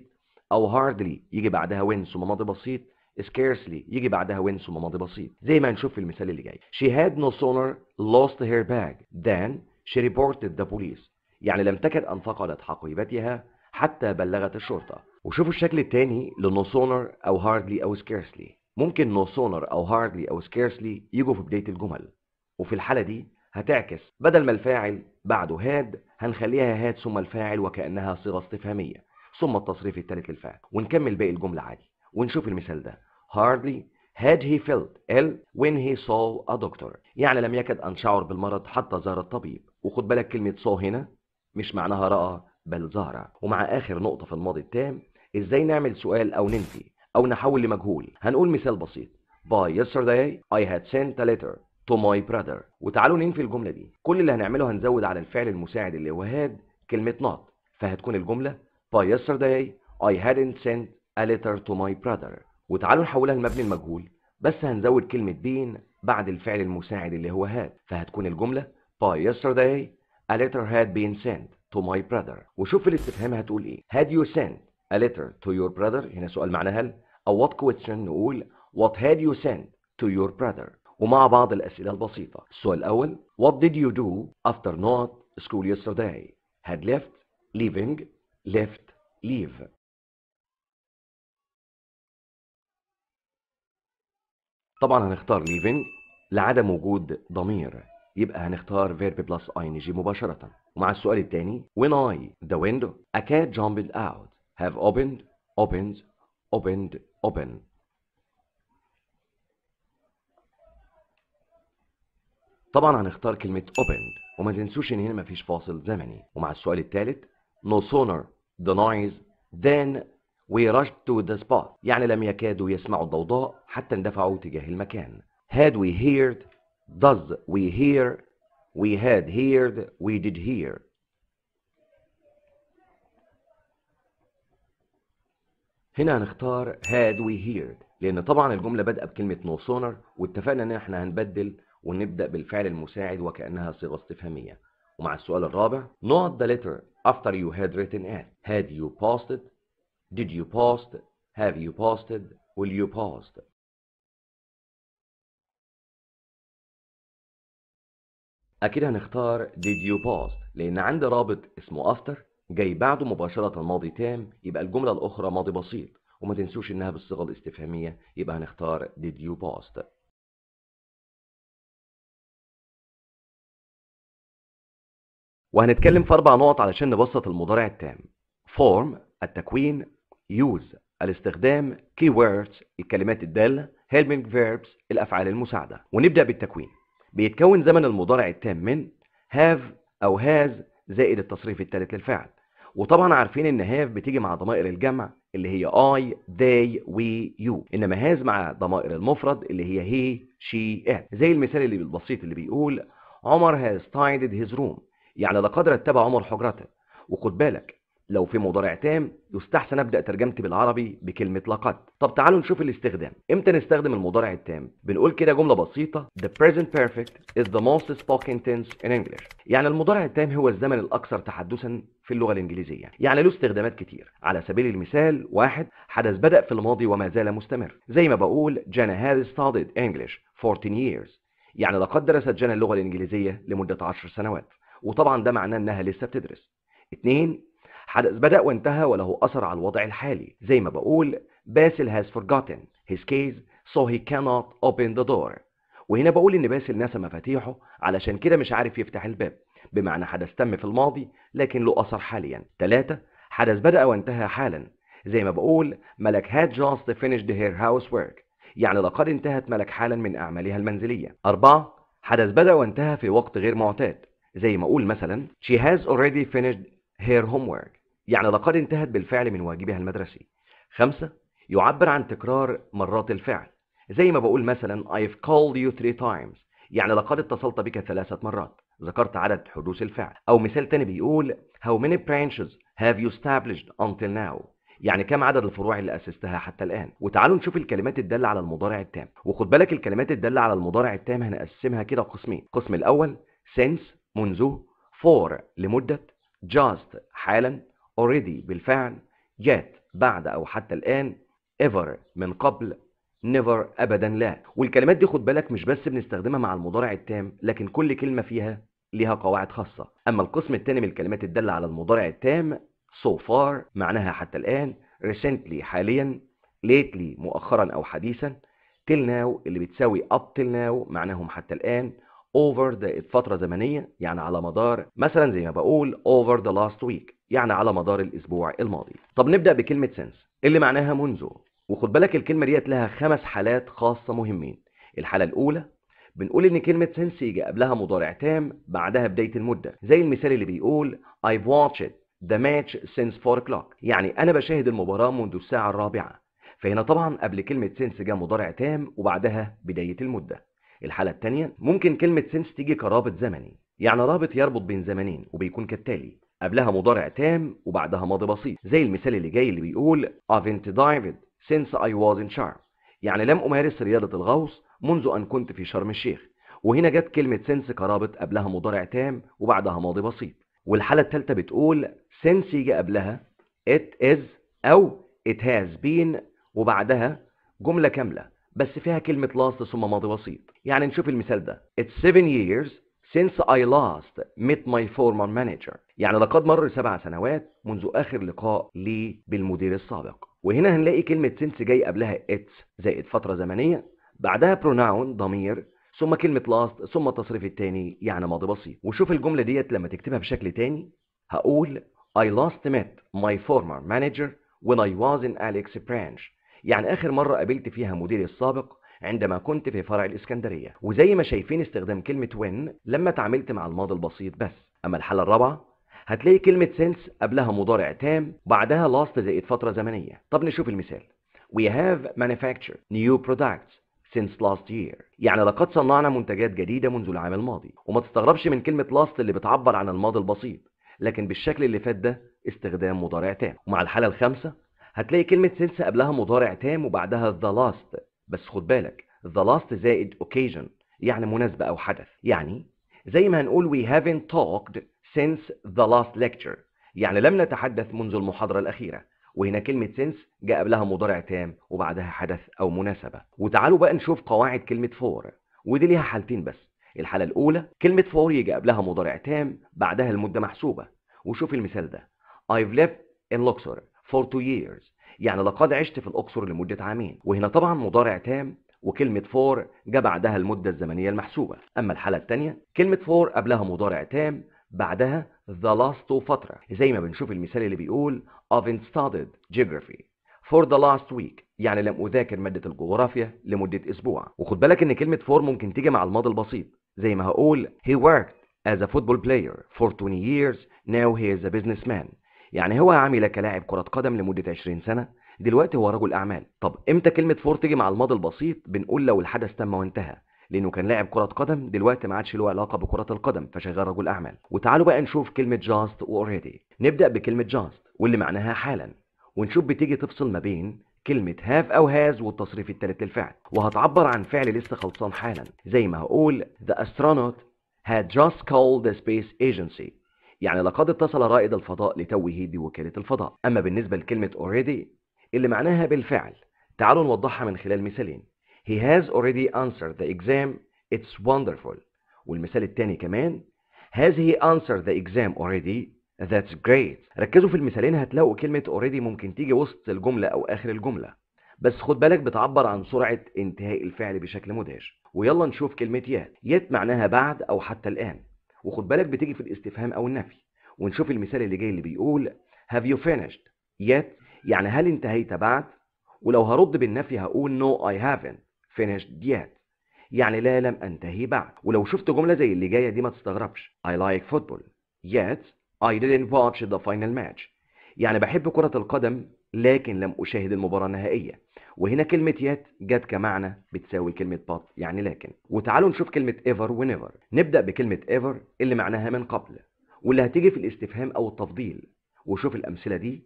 أو hardly يجي بعدها when ثم ماضي بسيط scarcely يجي بعدها when ثم ماضي بسيط زي ما هنشوف في المثال اللي جاي she had no sooner lost her bag than she reported the police يعني لم تكد أن فقدت حقيبتها حتى بلغت الشرطة وشوفوا الشكل التاني لنو sooner أو hardly أو scarcely ممكن نو sooner أو hardly أو scarcely يجوا في بداية الجمل وفي الحالة دي هتعكس بدل ما الفاعل بعده هاد هنخليها هاد ثم الفاعل وكأنها صيغة استفهامية ثم التصريف الثالث للفعل ونكمل باقي الجملة عادي ونشوف المثال ده hardly had he felt ill when he saw a doctor يعني لم يكد أن شعر بالمرض حتى زار الطبيب وخد بالك كلمة saw هنا مش معناها رأى بل زار ومع آخر نقطة في الماضي التام إزاي نعمل سؤال أو ننفي أو نحول لمجهول هنقول مثال بسيط by yesterday I had sent a letter to my brother وتعالوا ننفي الجملة دي كل اللي هنعمله هنزود على الفعل المساعد اللي هو had كلمة not فهتكون الجملة by yesterday I hadn't sent A letter to my brother وتعالوا نحولها لمبني المجهول بس هنزود كلمة بين بعد الفعل المساعد اللي هو had فهتكون الجملة by yesterday a letter had been sent to my brother وشوف الاستفهام هتقول ايه had you sent a letter to your brother هنا سؤال معناها هل أو what question نقول what had you sent to your brother ومع بعض الأسئلة البسيطة السؤال الأول What did you do after not school yesterday? Had left, leaving, left, leave طبعا هنختار leaving لعدم وجود ضمير يبقى هنختار verb plus ing مباشرة ومع السؤال الثاني when I the window I cat jumped out have opened opened opened open طبعا هنختار كلمة opened وما تنسوش ان هنا مفيش فاصل زمني ومع السؤال الثالث no sooner the noise than rushed to the spot يعني لم يكادوا يسمعوا الضوضاء حتى اندفعوا تجاه المكان had we heard does we hear we had heard we did hear هنا هنختار had we heard لان طبعا الجمله بادئه بكلمه نو no سونر واتفقنا ان احنا هنبدل ونبدا بالفعل المساعد وكانها صيغه استفهاميه ومع السؤال الرابع not the letter after you had written it had you passed it Did you post? Have you posted? Will you post? أكيد هنختار did you post لأن عندي رابط اسمه after جاي بعده مباشرة ماضي تام يبقى الجملة الأخرى ماضي بسيط وما تنسوش إنها بالصيغة الاستفهامية يبقى هنختار did you post وهنتكلم في أربع نقط علشان نبسط المضارع التام form التكوين use الاستخدام كي words الكلمات الدالة helping verbs الأفعال المساعدة ونبدأ بالتكوين بيتكون زمن المضارع التام من have أو has زائد التصريف الثالث للفعل وطبعا عارفين ان هاف بتيجي مع ضمائر الجمع اللي هي I, they, we, you انما هاز مع ضمائر المفرد اللي هي he, she, it زي المثال اللي البسيط اللي بيقول عمر has tidied his room يعني لقد رتب اتبع عمر حجرته وخد بالك لو في مضارع تام يستحسن ابدا ترجمتي بالعربي بكلمه لقد طب تعالوا نشوف الاستخدام امتى نستخدم المضارع التام بنقول كده جمله بسيطه the present perfect is the most spoken tense in English يعني المضارع التام هو الزمن الاكثر تحدثا في اللغه الانجليزيه يعني له استخدامات كتير على سبيل المثال واحد حدث بدا في الماضي وما زال مستمر زي ما بقول جانا هاز studied English 14 years يعني لقد درست جانا اللغه الانجليزيه لمده 10 سنوات وطبعا ده معناه انها لسه بتدرس اتنين حدث بدأ وانتهى وله أثر على الوضع الحالي زي ما بقول باسل has forgotten his case so he cannot open the door وهنا بقول إن باسل نسى مفاتيحه علشان كده مش عارف يفتح الباب بمعنى حدث تم في الماضي لكن له أثر حاليا ثلاثة حدث بدأ وانتهى حالا زي ما بقول ملك had just finished her housework يعني لقد انتهت ملك حالا من أعمالها المنزلية أربعة حدث بدأ وانتهى في وقت غير معتاد زي ما أقول مثلا she has already finished her homework يعني لقد انتهت بالفعل من واجبها المدرسي خمسة يعبر عن تكرار مرات الفعل زي ما بقول مثلا I've called you three times يعني لقد اتصلت بك ثلاثة مرات ذكرت عدد حدوث الفعل أو مثال تاني بيقول How many branches have you established until now يعني كم عدد الفروع اللي أسستها حتى الآن وتعالوا نشوف الكلمات الدالة على المضارع التام وخد بالك الكلمات الدالة على المضارع التام هنقسمها كده قسمين القسم الأول since منذ for لمدة just حالا already بالفعل جات بعد أو حتى الآن ever من قبل never أبدا لا والكلمات دي خد بالك مش بس بنستخدمها مع المضارع التام لكن كل كلمة فيها ليها قواعد خاصة أما القسم الثاني من الكلمات الدالة على المضارع التام so far معناها حتى الآن recently حاليا lately مؤخرا أو حديثا till now اللي بتساوي up till now معناهم حتى الآن over the فترة زمنية يعني على مدار مثلا زي ما بقول over the last week يعني على مدار الأسبوع الماضي طب نبدأ بكلمة since اللي معناها منذ وخد بالك الكلمة ديت لها خمس حالات خاصة مهمين الحالة الأولى بنقول إن كلمة since يجي قبلها مضارع تام بعدها بداية المدة زي المثال اللي بيقول I've watched the match since 4 o'clock يعني أنا بشاهد المباراة منذ الساعة الرابعة فهنا طبعا قبل كلمة سنس جاء مضارع تام وبعدها بداية المدة الحالة الثانية ممكن كلمة سنس تيجي كرابط زمني يعني رابط يربط بين زمنين وبيكون كالتالي قبلها مضارع تام وبعدها ماضي بسيط زي المثال اللي جاي اللي بيقول I've David since I was in Sharm يعني لم أمارس رياضة الغوص منذ أن كنت في شرم الشيخ وهنا جت كلمة سنس كرابط قبلها مضارع تام وبعدها ماضي بسيط والحالة الثالثة بتقول سنس يجي قبلها it is أو it has been وبعدها جملة كاملة بس فيها كلمة لاست ثم ماضي بسيط يعني نشوف المثال ده It's seven years since I last met my former manager يعني لقد مر سبع سنوات منذ آخر لقاء لي بالمدير السابق وهنا هنلاقي كلمة since جاي قبلها it's زائد فترة زمنية بعدها pronoun ضمير ثم كلمة last ثم التصريف التاني يعني ماضي بسيط وشوف الجملة ديت لما تكتبها بشكل تاني هقول I last met my former manager when I was in Alex branch يعني آخر مرة قابلت فيها مديري السابق عندما كنت في فرع الإسكندرية وزي ما شايفين استخدام كلمة وين لما تعاملت مع الماضي البسيط بس أما الحالة الرابعة هتلاقي كلمة سينس قبلها مضارع تام بعدها لاست زائد فترة زمنية طب نشوف المثال We have manufactured new products since last year يعني لقد صنعنا منتجات جديدة منذ العام الماضي وما تستغربش من كلمة لاست اللي بتعبر عن الماضي البسيط لكن بالشكل اللي فات ده استخدام مضارع تام ومع الحالة الخامسة هتلاقي كلمة سنس قبلها مضارع تام وبعدها ذا لاست بس خد بالك ذا لاست زائد اوكيجن يعني مناسبة أو حدث يعني زي ما هنقول we haven't talked since the last lecture يعني لم نتحدث منذ المحاضرة الأخيرة وهنا كلمة سنس جاء قبلها مضارع تام وبعدها حدث أو مناسبة وتعالوا بقى نشوف قواعد كلمة for ودي ليها حالتين بس الحالة الأولى كلمة for يجي قبلها مضارع تام بعدها المدة محسوبة وشوف المثال ده I've lived in Luxor for two years يعني لقد عشت في الأقصر لمدة عامين وهنا طبعا مضارع تام وكلمة فور جاء بعدها المدة الزمنية المحسوبة أما الحالة الثانية كلمة فور قبلها مضارع تام بعدها the last فترة زي ما بنشوف المثال اللي بيقول I've studied geography for the last week يعني لم أذاكر مادة الجغرافيا لمدة أسبوع وخد بالك إن كلمة فور ممكن تيجي مع الماضي البسيط زي ما هقول he worked as a football player for 20 years now he is a businessman يعني هو عامل كلاعب كرة قدم لمدة 20 سنة دلوقتي هو رجل أعمال طب إمتى كلمة فور تيجي مع الماضي البسيط بنقول لو الحدث تم وانتهى لانه كان لاعب كره قدم دلوقتي ما عادش له علاقه بكره القدم فشغال رجل اعمال وتعالوا بقى نشوف كلمه جاست واوريدي نبدا بكلمه جاست واللي معناها حالا ونشوف بتيجي تفصل ما بين كلمة هاف أو هاز والتصريف الثالث للفعل وهتعبر عن فعل لسه خلصان حالا زي ما هقول The astronaut had just called the space agency يعني لقد اتصل رائد الفضاء لتوه بوكالة الفضاء أما بالنسبة لكلمة already اللي معناها بالفعل تعالوا نوضحها من خلال مثالين He has already answered the exam It's wonderful والمثال الثاني كمان Has he answered the exam already That's great ركزوا في المثالين هتلاقوا كلمة already ممكن تيجي وسط الجملة أو آخر الجملة بس خد بالك بتعبر عن سرعة انتهاء الفعل بشكل مدهش ويلا نشوف كلمة يات يات معناها بعد أو حتى الآن وخد بالك بتيجي في الاستفهام او النفي ونشوف المثال اللي جاي اللي بيقول have you finished yet يعني هل انتهيت بعد ولو هرد بالنفي هقول no I haven't finished yet يعني لا لم انتهي بعد ولو شفت جملة زي اللي جاية دي ما تستغربش I like football yet I didn't watch the final match يعني بحب كرة القدم لكن لم أشاهد المباراة النهائية وهنا كلمة يات جت كمعنى بتساوي كلمة بط يعني لكن وتعالوا نشوف كلمة ايفر ونيفر نبدأ بكلمة ايفر اللي معناها من قبل واللي هتيجي في الاستفهام أو التفضيل وشوف الأمثلة دي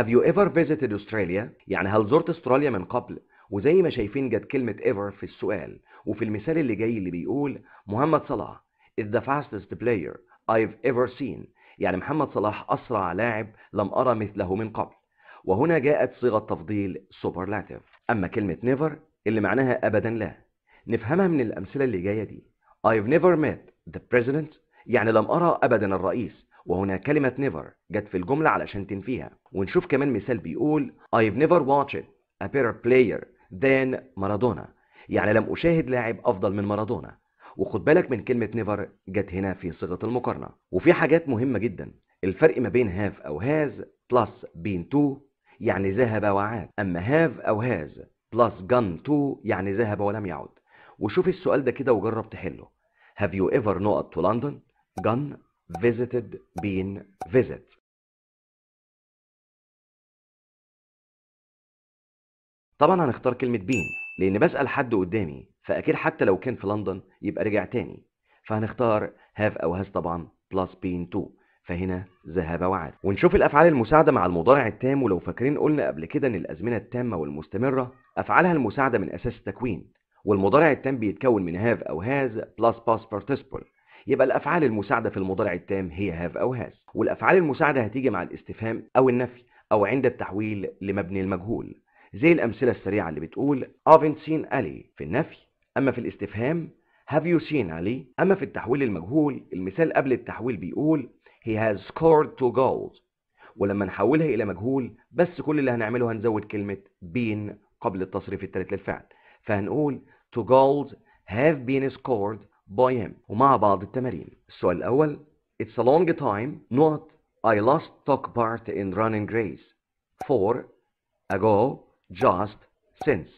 Have you ever visited Australia؟ يعني هل زرت استراليا من قبل؟ وزي ما شايفين جت كلمة ايفر في السؤال وفي المثال اللي جاي اللي بيقول محمد صلاح is the fastest player I've ever seen يعني محمد صلاح أسرع لاعب لم أرى مثله من قبل وهنا جاءت صيغة تفضيل سوبرلاتيف أما كلمة نيفر اللي معناها أبدا لا نفهمها من الأمثلة اللي جاية دي I've never met the president يعني لم أرى أبدا الرئيس وهنا كلمة never جت في الجملة علشان تنفيها ونشوف كمان مثال بيقول I've never watched a better player than مارادونا يعني لم أشاهد لاعب أفضل من مارادونا وخد بالك من كلمة نيفر جت هنا في صيغة المقارنة وفي حاجات مهمة جدا الفرق ما بين هاف أو هاز بلس بين تو يعني ذهب وعاد أما هاف أو هاز بلس جان تو يعني ذهب ولم يعد وشوف السؤال ده كده وجرب تحله Have you ever not to London? Gone, visited, been, visit طبعا هنختار كلمة بين لأن بسأل حد قدامي فأكيد حتى لو كان في لندن يبقى رجع تاني فهنختار have أو has طبعا plus been to فهنا ذهب وعاد ونشوف الافعال المساعده مع المضارع التام ولو فاكرين قلنا قبل كده ان الازمنه التامه والمستمره افعالها المساعده من اساس التكوين والمضارع التام بيتكون من هاف او هاز بلس باس بارتيسيبل يبقى الافعال المساعده في المضارع التام هي هاف او هاز والافعال المساعده هتيجي مع الاستفهام او النفي او عند التحويل لمبني المجهول زي الامثله السريعه اللي بتقول haven't seen Ali في النفي اما في الاستفهام have you seen Ali اما في التحويل المجهول المثال قبل التحويل بيقول he has scored two goals ولما نحولها إلى مجهول بس كل اللي هنعمله هنزود كلمة been قبل التصريف الثالث للفعل فهنقول two goals have been scored by him ومع بعض التمارين السؤال الأول It's a long time not I lost took part in running race four ago just since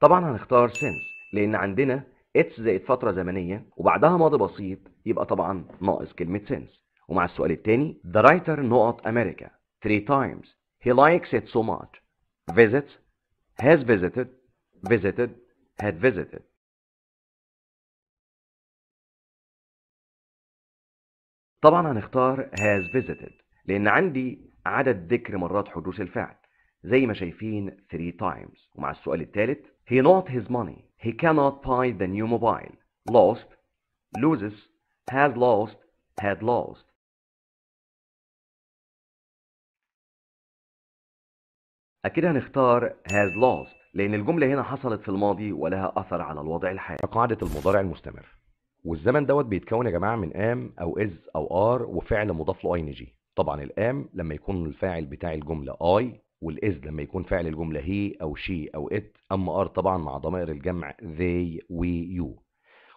طبعا هنختار since لأن عندنا اتس زائد فترة زمنية وبعدها ماضي بسيط يبقى طبعا ناقص كلمة سينس ومع السؤال التاني the writer نقط أمريكا 3 times he likes it so much visits has visited visited had visited طبعا هنختار has visited لأن عندي عدد ذكر مرات حدوث الفعل زي ما شايفين 3 times ومع السؤال الثالث he not his money He cannot buy the new mobile. Lost. Loses. Has lost. Had lost. أكيد هنختار has lost لأن الجملة هنا حصلت في الماضي ولها أثر على الوضع الحالي. قاعدة المضارع المستمر والزمن دوت بيتكون يا جماعة من am أو is أو are وفعل مضاف له أي طبعا الام لما يكون الفاعل بتاع الجملة I والاز لما يكون فعل الجمله هي او شي او ات اما ار طبعا مع ضمائر الجمع they we you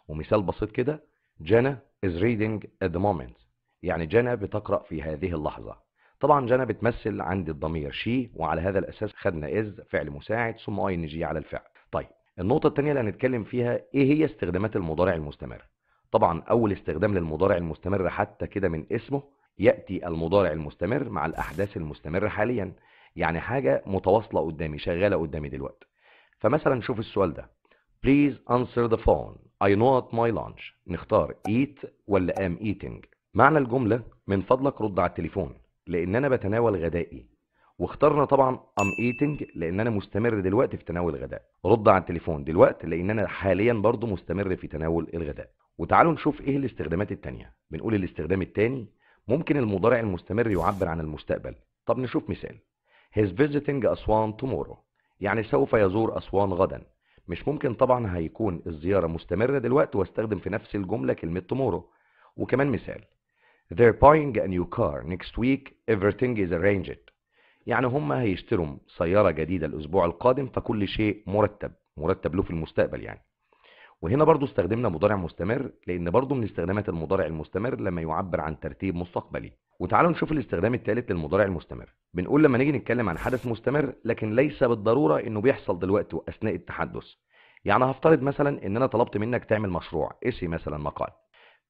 ومثال بسيط كده جانا is reading at the moment يعني جانا بتقرا في هذه اللحظه طبعا جانا بتمثل عند الضمير شي وعلى هذا الاساس خدنا از فعل مساعد ثم اي ان جي على الفعل طيب النقطه الثانيه اللي هنتكلم فيها ايه هي استخدامات المضارع المستمر طبعا اول استخدام للمضارع المستمر حتى كده من اسمه ياتي المضارع المستمر مع الاحداث المستمره حاليا يعني حاجة متواصلة قدامي شغالة قدامي دلوقتي فمثلا شوف السؤال ده Please answer the phone I نوت my lunch نختار eat ولا am eating معنى الجملة من فضلك رد على التليفون لأن أنا بتناول غدائي واخترنا طبعا ام ايتنج لان انا مستمر دلوقتي في تناول الغداء رد على التليفون دلوقتي لان انا حاليا برضو مستمر في تناول الغداء وتعالوا نشوف ايه الاستخدامات التانية بنقول الاستخدام التاني ممكن المضارع المستمر يعبر عن المستقبل طب نشوف مثال He's visiting أسوان tomorrow يعني سوف يزور أسوان غدا مش ممكن طبعا هيكون الزيارة مستمرة دلوقتي واستخدم في نفس الجملة كلمة tomorrow وكمان مثال They're buying a new car next week everything is arranged يعني هما هيشتروا سيارة جديدة الأسبوع القادم فكل شيء مرتب مرتب له في المستقبل يعني وهنا برضو استخدمنا مضارع مستمر لان برضو من استخدامات المضارع المستمر لما يعبر عن ترتيب مستقبلي وتعالوا نشوف الاستخدام الثالث للمضارع المستمر بنقول لما نيجي نتكلم عن حدث مستمر لكن ليس بالضروره انه بيحصل دلوقتي واثناء التحدث يعني هفترض مثلا ان انا طلبت منك تعمل مشروع اسي مثلا مقال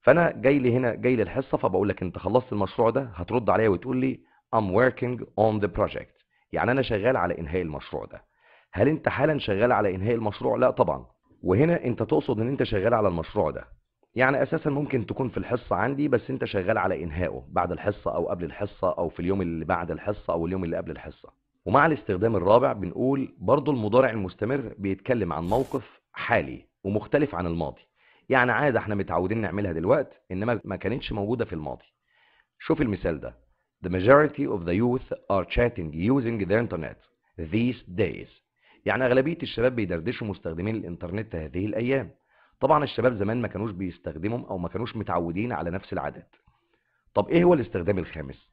فانا جاي لي هنا جاي للحصه فبقول لك انت خلصت المشروع ده هترد عليا وتقول لي I'm working on the project يعني انا شغال على انهاء المشروع ده هل انت حالا شغال على انهاء المشروع لا طبعا وهنا انت تقصد ان انت شغال على المشروع ده يعني اساسا ممكن تكون في الحصه عندي بس انت شغال على انهائه بعد الحصه او قبل الحصه او في اليوم اللي بعد الحصه او اليوم اللي قبل الحصه ومع الاستخدام الرابع بنقول برضو المضارع المستمر بيتكلم عن موقف حالي ومختلف عن الماضي يعني عاده احنا متعودين نعملها دلوقتي انما ما كانتش موجوده في الماضي شوف المثال ده The majority of the youth are chatting using the internet these days يعني أغلبية الشباب بيدردشوا مستخدمين الإنترنت هذه الأيام طبعا الشباب زمان ما كانوش بيستخدمهم أو ما كانوش متعودين على نفس العادات طب إيه هو الاستخدام الخامس؟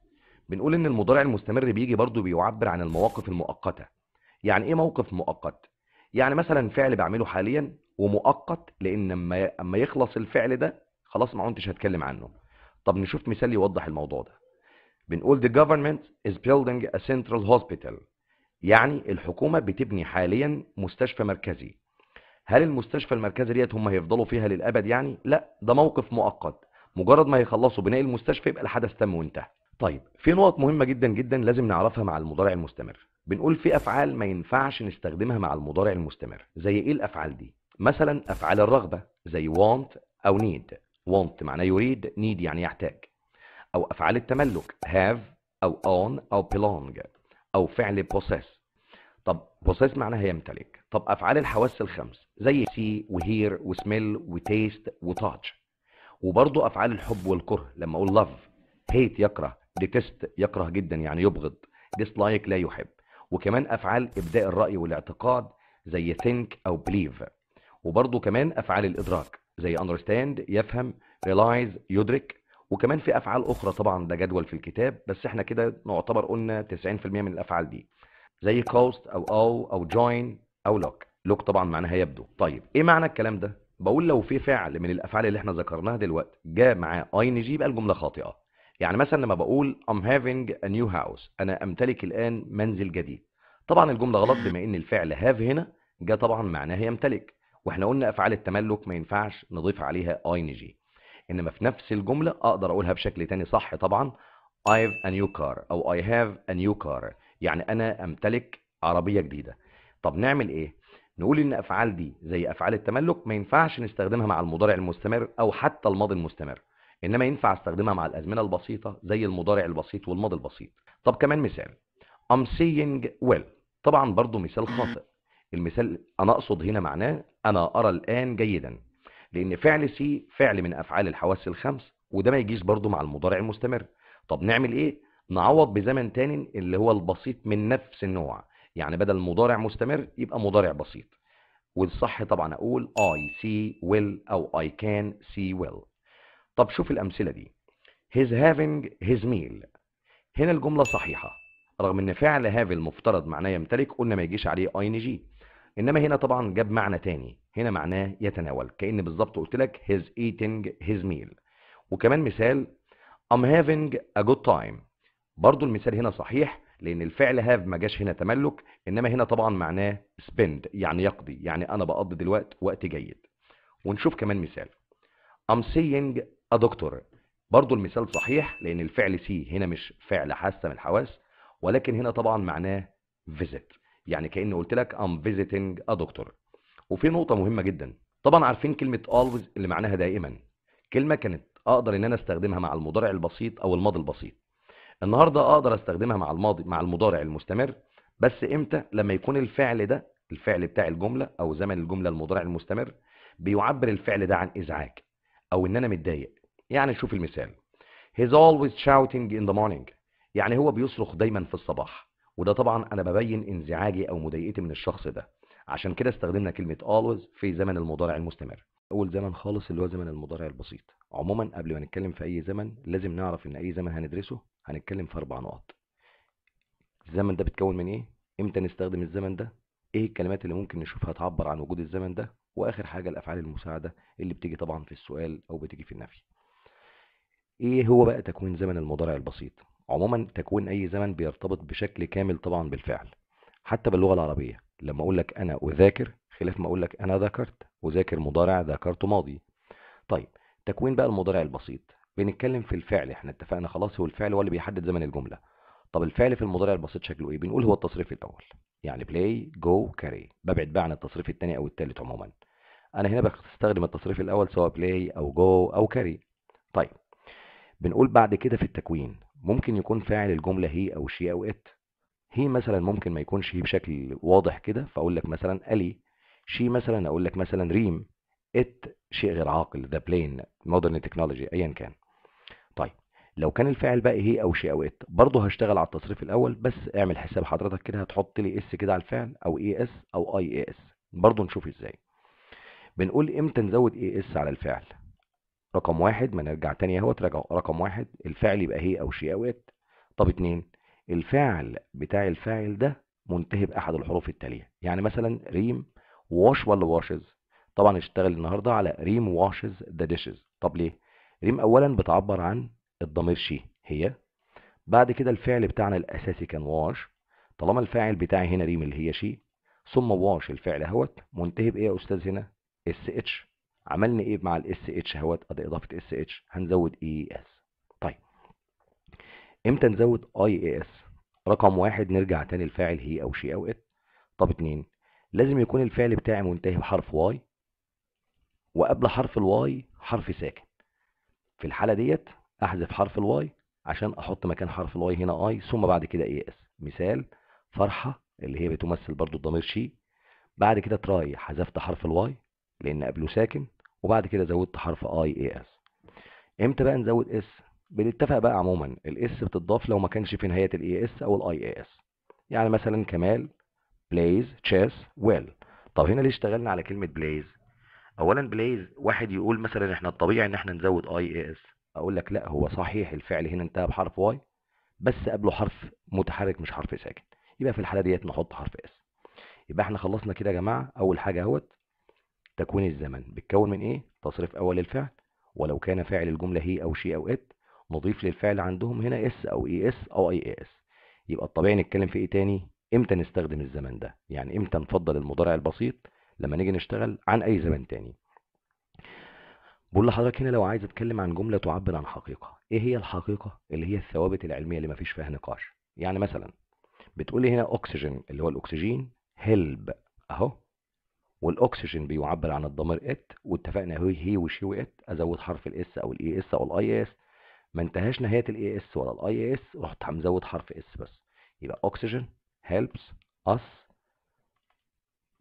بنقول إن المضارع المستمر بيجي برضه بيعبر عن المواقف المؤقتة يعني إيه موقف مؤقت؟ يعني مثلا فعل بعمله حاليا ومؤقت لأن أما اما يخلص الفعل ده خلاص ما عدتش هتكلم عنه طب نشوف مثال يوضح الموضوع ده بنقول the government is building a central hospital يعني الحكومة بتبني حاليا مستشفى مركزي هل المستشفى المركزي ديت هم هيفضلوا فيها للأبد يعني؟ لا ده موقف مؤقت مجرد ما يخلصوا بناء المستشفى يبقى الحدث تم وانتهى طيب في نقط مهمة جدا جدا لازم نعرفها مع المضارع المستمر بنقول في أفعال ما ينفعش نستخدمها مع المضارع المستمر زي إيه الأفعال دي؟ مثلا أفعال الرغبة زي want أو need want معناه يريد need يعني يحتاج أو أفعال التملك have أو own أو belong او فعل بوسيس طب بوسيس معناها يمتلك طب افعال الحواس الخمس زي سي وهير وسميل وتيست وتاتش وبرضه افعال الحب والكره لما اقول لاف هيت يكره ديتست يكره جدا يعني يبغض ديسلايك لا يحب وكمان افعال ابداء الراي والاعتقاد زي ثينك او بليف وبرضه كمان افعال الادراك زي اندرستاند يفهم ريلايز يدرك وكمان في افعال اخرى طبعا ده جدول في الكتاب بس احنا كده نعتبر قلنا 90% من الافعال دي زي كوست او او او جوين او لوك لوك طبعا معناها يبدو طيب ايه معنى الكلام ده بقول لو في فعل من الافعال اللي احنا ذكرناها دلوقتي جاء معاه اي ان جي يبقى الجمله خاطئه يعني مثلا لما بقول ام هافينج ا نيو هاوس انا امتلك الان منزل جديد طبعا الجمله غلط بما ان الفعل هاف هنا جاء طبعا معناه يمتلك واحنا قلنا افعال التملك ما ينفعش نضيف عليها اي ان جي انما في نفس الجمله اقدر اقولها بشكل تاني صح طبعا I've a new car او I have a new car يعني انا امتلك عربيه جديده طب نعمل ايه نقول ان افعال دي زي افعال التملك ما ينفعش نستخدمها مع المضارع المستمر او حتى الماضي المستمر انما ينفع استخدمها مع الازمنه البسيطه زي المضارع البسيط والماضي البسيط طب كمان مثال I'm seeing well طبعا برضو مثال خاطئ المثال انا اقصد هنا معناه انا ارى الان جيدا لأن فعل سي فعل من أفعال الحواس الخمس وده ما يجيش برضه مع المضارع المستمر طب نعمل إيه؟ نعوض بزمن تاني اللي هو البسيط من نفس النوع يعني بدل مضارع مستمر يبقى مضارع بسيط والصح طبعا أقول I see will أو I can see will طب شوف الأمثلة دي His having his meal هنا الجملة صحيحة رغم ان فعل هاف المفترض معناه يمتلك قلنا ما يجيش عليه اي ان جي انما هنا طبعا جاب معنى تاني هنا معناه يتناول كان بالظبط قلت لك his eating his meal وكمان مثال I'm having a good time برضو المثال هنا صحيح لان الفعل have ما جاش هنا تملك انما هنا طبعا معناه spend يعني يقضي يعني انا بقضي دلوقتي وقت جيد ونشوف كمان مثال I'm seeing a doctor برضو المثال صحيح لان الفعل سي هنا مش فعل حاسه من الحواس ولكن هنا طبعا معناه visit يعني كاني قلت لك ام فيزيتنج ا دكتور وفي نقطه مهمه جدا طبعا عارفين كلمه always اللي معناها دائما كلمه كانت اقدر ان انا استخدمها مع المضارع البسيط او الماضي البسيط النهارده اقدر استخدمها مع الماضي مع المضارع المستمر بس امتى لما يكون الفعل ده الفعل بتاع الجمله او زمن الجمله المضارع المستمر بيعبر الفعل ده عن ازعاج او ان انا متضايق يعني شوف المثال he's always shouting in the morning يعني هو بيصرخ دايما في الصباح وده طبعا انا ببين انزعاجي او مضايقتي من الشخص ده عشان كده استخدمنا كلمه always في زمن المضارع المستمر اول زمن خالص اللي هو زمن المضارع البسيط عموما قبل ما نتكلم في اي زمن لازم نعرف ان اي زمن هندرسه هنتكلم في اربع نقط الزمن ده بيتكون من ايه امتى نستخدم الزمن ده ايه الكلمات اللي ممكن نشوفها تعبر عن وجود الزمن ده واخر حاجه الافعال المساعده اللي بتيجي طبعا في السؤال او بتيجي في النفي ايه هو بقى تكوين زمن المضارع البسيط عموما تكوين أي زمن بيرتبط بشكل كامل طبعا بالفعل حتى باللغة العربية لما أقول لك أنا أذاكر خلاف ما أقول لك أنا ذكرت أذاكر مضارع ذكرت ماضي طيب تكوين بقى المضارع البسيط بنتكلم في الفعل احنا اتفقنا خلاص هو الفعل هو اللي بيحدد زمن الجملة طب الفعل في المضارع البسيط شكله ايه بنقول هو التصريف الاول يعني بلاي جو كاري ببعد بقى عن التصريف الثاني او الثالث عموما انا هنا بستخدم التصريف الاول سواء بلاي او جو او كاري طيب بنقول بعد كده في التكوين ممكن يكون فاعل الجمله هي او شي او ات هي مثلا ممكن ما يكونش هي بشكل واضح كده فاقول لك مثلا الي شي مثلا اقول لك مثلا ريم ات شيء غير عاقل ذا بلين مودرن تكنولوجي ايا كان طيب لو كان الفاعل بقى هي او شي او ات برضه هشتغل على التصريف الاول بس اعمل حساب حضرتك كده هتحط لي اس كده على الفعل او اي اس او اي اي اس برضه نشوف ازاي بنقول امتى نزود اي اس على الفعل رقم واحد ما نرجع تاني اهوت رقم واحد الفعل يبقى هي او شي او ات طب اتنين الفعل بتاع الفاعل ده منتهي باحد الحروف التاليه يعني مثلا ريم واش ولا واشز طبعا اشتغل النهارده على ريم واشز ذا ديشز طب ليه ريم اولا بتعبر عن الضمير شي هي بعد كده الفعل بتاعنا الاساسي كان واش طالما الفاعل بتاعي هنا ريم اللي هي شي ثم واش الفعل اهوت منتهي بايه يا استاذ هنا اس اتش عملنا ايه مع الاس اتش اهوت ادي اضافه اس اتش هنزود اي e اس طيب امتى نزود اي اس رقم واحد نرجع تاني الفاعل هي او شي او ات طب اتنين لازم يكون الفعل بتاعي منتهي بحرف واي وقبل حرف الواي حرف ساكن في الحاله ديت احذف حرف الواي عشان احط مكان حرف الواي هنا اي ثم بعد كده اي e اس مثال فرحه اللي هي بتمثل برضو الضمير شي بعد كده تراي حذفت حرف الواي لان قبله ساكن وبعد كده زودت حرف اي اي اس امتى بقى نزود اس بنتفق بقى عموما الاس بتضاف لو ما كانش في نهايه الاي اس e او الاي اي اس يعني مثلا كمال بلايز تشيس ويل طب هنا ليه اشتغلنا على كلمه بلايز اولا بلايز واحد يقول مثلا احنا الطبيعي ان احنا نزود اي اي اس اقول لك لا هو صحيح الفعل هنا انتهى بحرف واي بس قبله حرف متحرك مش حرف ساكن يبقى في الحاله ديت نحط حرف اس يبقى احنا خلصنا كده يا جماعه اول حاجه اهوت تكوين الزمن بتكون من ايه تصريف اول الفعل ولو كان فاعل الجملة هي او شي او ات نضيف للفعل عندهم هنا اس او اي e اس او اي اس يبقى الطبيعي نتكلم في ايه تاني امتى نستخدم الزمن ده يعني امتى نفضل المضارع البسيط لما نيجي نشتغل عن اي زمن تاني بقول لحضرتك هنا لو عايز اتكلم عن جمله تعبر عن حقيقه ايه هي الحقيقه اللي هي الثوابت العلميه اللي مفيش فيها نقاش يعني مثلا بتقولي هنا اكسجين اللي هو الاكسجين هيلب اهو والاكسجين بيعبر عن الضمير ات واتفقنا هي هي وشي وات ازود حرف الاس او الاي اس او الاي اس ما انتهاش نهايه الاي اس ولا الاي اس رحت مزود حرف اس بس يبقى اوكسجين هيلبس اس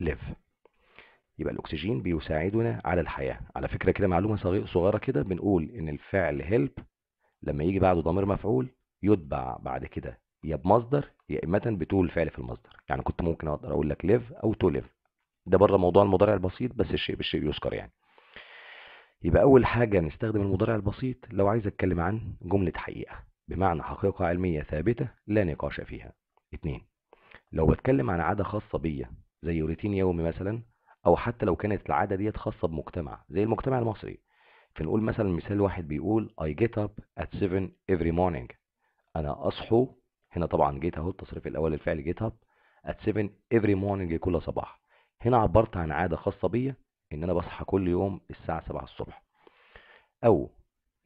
ليف يبقى الاكسجين بيساعدنا على الحياه على فكره كده معلومه صغيره كده بنقول ان الفعل هيلب لما يجي بعده ضمير مفعول يتبع بعد كده يا بمصدر يا اما بتول فعل في المصدر يعني كنت ممكن اقدر اقول لك ليف او تو ليف ده بره موضوع المضارع البسيط بس الشيء بالشيء يذكر يعني يبقى أول حاجة نستخدم المضارع البسيط لو عايز أتكلم عن جملة حقيقة بمعنى حقيقة علمية ثابتة لا نقاش فيها اتنين لو بتكلم عن عادة خاصة بيا زي روتين يومي مثلا أو حتى لو كانت العادة ديت خاصة بمجتمع زي المجتمع المصري فنقول مثلا مثال واحد بيقول I get up at 7 every morning أنا أصحو هنا طبعا جيت أهو التصريف الأول الفعل جيت اب ات 7 every morning كل صباح هنا عبرت عن عادة خاصة بيا ان انا بصحى كل يوم الساعة 7 الصبح او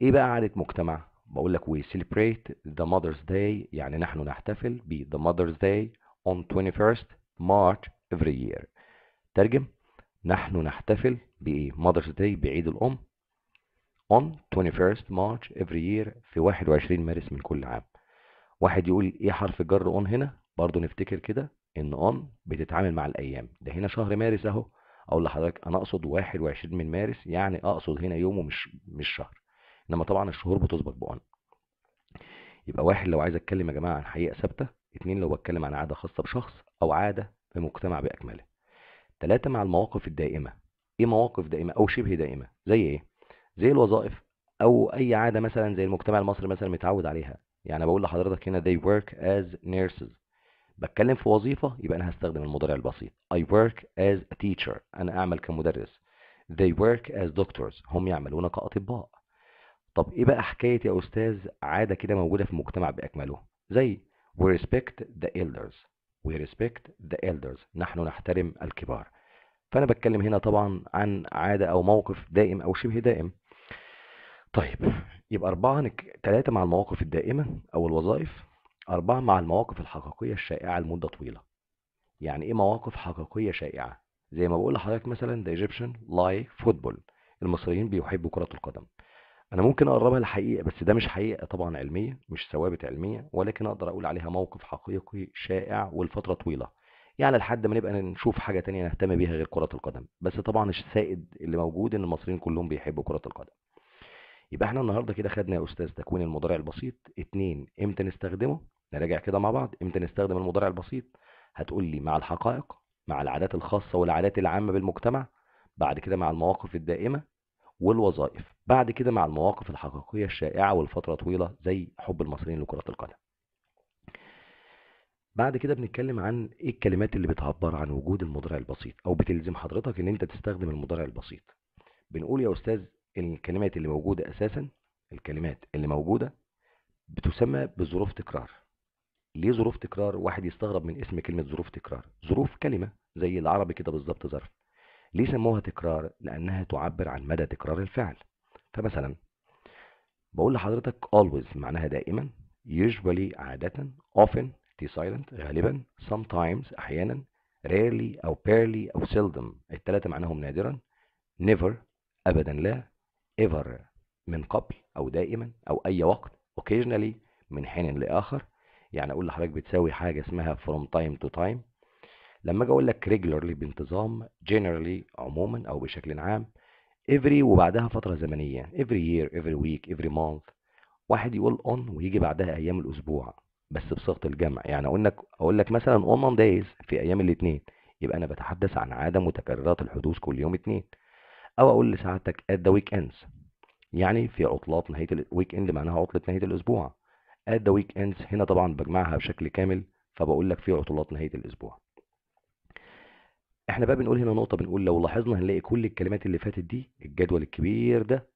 ايه بقى عادة مجتمع بقول لك we celebrate the mother's day يعني نحن نحتفل ب the mother's day on 21st March every year ترجم نحن نحتفل بايه mother's day بعيد الام on 21st March every year في 21 مارس من كل عام واحد يقول ايه حرف الجر اون هنا برضه نفتكر كده ان اون بتتعامل مع الايام ده هنا شهر مارس اهو اقول لحضرتك انا اقصد 21 من مارس يعني اقصد هنا يوم ومش مش شهر انما طبعا الشهور بتظبط بان يبقى واحد لو عايز اتكلم يا جماعه عن حقيقه ثابته اتنين لو بتكلم عن عاده خاصه بشخص او عاده في مجتمع باكمله تلاته مع المواقف الدائمه ايه مواقف دائمه او شبه دائمه زي ايه زي الوظائف او اي عاده مثلا زي المجتمع المصري مثلا متعود عليها يعني بقول لحضرتك هنا they work as nurses بتكلم في وظيفة يبقى أنا هستخدم المضارع البسيط I work as a teacher أنا أعمل كمدرس They work as doctors هم يعملون كأطباء طب إيه بقى حكاية يا أستاذ عادة كده موجودة في المجتمع بأكمله زي We respect the elders We respect the elders نحن نحترم الكبار فأنا بتكلم هنا طبعا عن عادة أو موقف دائم أو شبه دائم طيب يبقى أربعة ثلاثة مع المواقف الدائمة أو الوظائف أربعة مع المواقف الحقيقية الشائعة لمدة طويلة يعني إيه مواقف حقيقية شائعة؟ زي ما بقول لحضرتك مثلا ذا ايجيبشن لاي فوتبول المصريين بيحبوا كرة القدم أنا ممكن أقربها لحقيقة بس ده مش حقيقة طبعا علمية مش ثوابت علمية ولكن أقدر أقول عليها موقف حقيقي شائع ولفترة طويلة يعني لحد ما نبقى نشوف حاجة تانية نهتم بيها غير كرة القدم بس طبعا السائد اللي موجود إن المصريين كلهم بيحبوا كرة القدم يبقى احنا النهارده كده خدنا يا استاذ تكوين المضارع البسيط اتنين امتى نستخدمه نراجع كده مع بعض امتى نستخدم المضارع البسيط هتقول لي مع الحقائق مع العادات الخاصة والعادات العامة بالمجتمع بعد كده مع المواقف الدائمة والوظائف بعد كده مع المواقف الحقيقية الشائعة والفترة طويلة زي حب المصريين لكرة القدم بعد كده بنتكلم عن ايه الكلمات اللي بتعبر عن وجود المضارع البسيط او بتلزم حضرتك ان انت تستخدم المضارع البسيط بنقول يا استاذ الكلمات اللي موجودة اساسا الكلمات اللي موجودة بتسمى بظروف تكرار ليه ظروف تكرار واحد يستغرب من اسم كلمة ظروف تكرار ظروف كلمة زي العربي كده بالظبط ظرف ليه سموها تكرار لأنها تعبر عن مدى تكرار الفعل فمثلا بقول لحضرتك always معناها دائما usually عادة often silent غالبا sometimes أحيانا rarely أو barely أو seldom الثلاثة معناهم نادرا never أبدا لا ever من قبل أو دائما أو أي وقت occasionally من حين لآخر يعني اقول لحضرتك بتساوي حاجه اسمها فروم تايم تو تايم لما اجي اقول لك ريجولرلي بانتظام جنرالي عموما او بشكل عام افري وبعدها فتره زمنيه افري يير افري ويك افري مانث واحد يقول اون ويجي بعدها ايام الاسبوع بس بصيغه الجمع يعني اقول لك اقول لك مثلا اون مان دايز في ايام الاثنين يبقى انا بتحدث عن عاده متكررات الحدوث كل يوم اثنين او اقول لسعادتك ذا ويك اندز يعني في عطلات نهايه الويك اند معناها عطله نهايه الاسبوع at the weekends هنا طبعا بجمعها بشكل كامل فبقول لك في عطلات نهايه الاسبوع احنا بقى بنقول هنا نقطه بنقول لو لاحظنا هنلاقي كل الكلمات اللي فاتت دي الجدول الكبير ده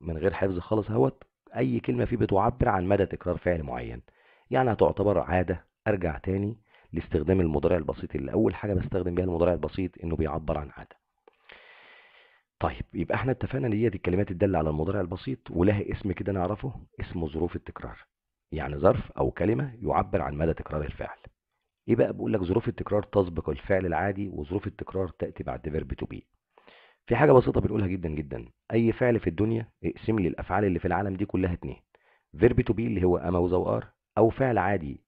من غير حفظ خالص اهوت اي كلمه فيه بتعبر عن مدى تكرار فعل معين يعني هتعتبر عاده ارجع تاني لاستخدام المضارع البسيط اللي اول حاجه بستخدم بيها المضارع البسيط انه بيعبر عن عاده طيب يبقى احنا اتفقنا ان هي دي الكلمات الداله على المضارع البسيط ولها اسم كده نعرفه اسمه ظروف التكرار يعني ظرف أو كلمة يعبر عن مدى تكرار الفعل إيه بقى بقول لك ظروف التكرار تسبق الفعل العادي وظروف التكرار تأتي بعد فيرب تو بي في حاجة بسيطة بنقولها جدا جدا أي فعل في الدنيا اقسم لي الأفعال اللي في العالم دي كلها اتنين فيرب تو بي اللي هو أما وذو آر أو فعل عادي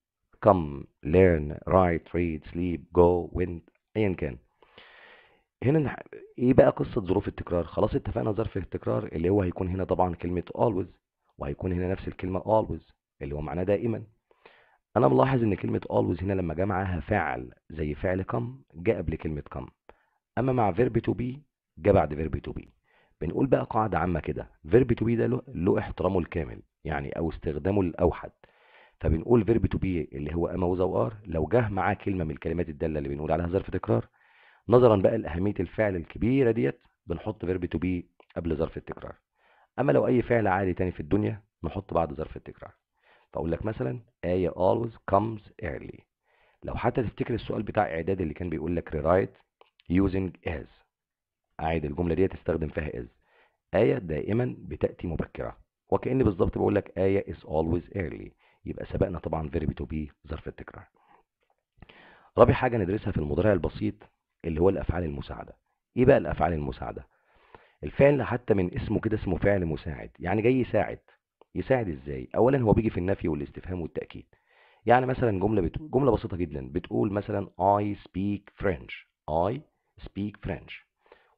come learn write read sleep go win أيا كان هنا ايه بقى قصة ظروف التكرار خلاص اتفقنا ظرف التكرار اللي هو هيكون هنا طبعا كلمة always وهيكون هنا نفس الكلمة always اللي هو معناه دائما انا ملاحظ ان كلمه always هنا لما جاء معاها فعل زي فعل come جاء قبل كلمه come اما مع verb to be جاء بعد verb to be بنقول بقى قاعده عامه كده verb to be ده له, احترامه الكامل يعني او استخدامه الاوحد فبنقول verb to be اللي هو اما وذا وار لو جه معاه كلمه من الكلمات الداله اللي بنقول عليها ظرف تكرار نظرا بقى لاهميه الفعل الكبيره ديت بنحط verb to be قبل ظرف التكرار اما لو اي فعل عادي تاني في الدنيا نحط بعد ظرف التكرار فاقول لك مثلا ايه always comes early لو حتى تفتكر السؤال بتاع اعداد اللي كان بيقول لك rewrite using as اعيد الجمله دي تستخدم فيها as ايه دائما بتاتي مبكره وكاني بالظبط بقول لك ايه is always early يبقى سبقنا طبعا فيرب تو بي ظرف التكرار رابع حاجه ندرسها في المضارع البسيط اللي هو الافعال المساعده ايه بقى الافعال المساعده الفعل حتى من اسمه كده اسمه فعل مساعد يعني جاي يساعد يساعد ازاي اولا هو بيجي في النفي والاستفهام والتاكيد يعني مثلا جمله بتقول جمله بسيطه جدا بتقول مثلا I speak French I speak French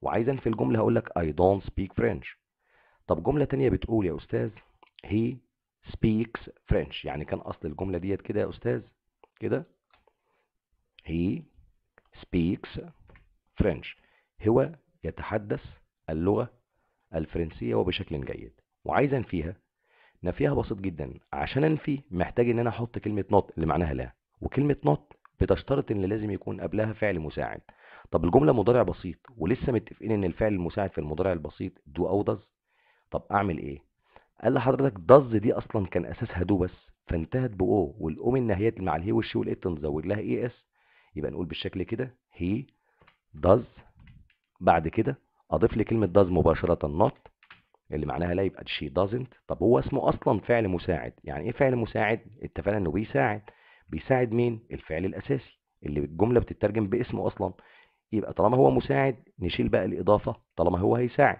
وعايزا في الجمله هقول لك I don't speak French طب جمله تانية بتقول يا استاذ he speaks French يعني كان اصل الجمله ديت كده يا استاذ كده he speaks French هو يتحدث اللغه الفرنسيه وبشكل جيد وعايزا فيها نفيها بسيط جدا عشان انفي محتاج ان انا احط كلمه نوت اللي معناها لا وكلمه نوت بتشترط ان لازم يكون قبلها فعل مساعد طب الجمله مضارع بسيط ولسه متفقين ان الفعل المساعد في المضارع البسيط دو او دز طب اعمل ايه قال لحضرتك دز دي اصلا كان اساسها دو بس فانتهت باو والاو من نهايات مع الهي والشي والات نزود لها اي e اس يبقى نقول بالشكل كده هي دز بعد كده اضيف لي كلمه داز مباشره نوت اللي معناها لا يبقى شي doesn't طب هو اسمه اصلا فعل مساعد يعني ايه فعل مساعد اتفقنا انه بيساعد بيساعد مين الفعل الاساسي اللي الجمله بتترجم باسمه اصلا يبقى طالما هو مساعد نشيل بقى الاضافه طالما هو هيساعد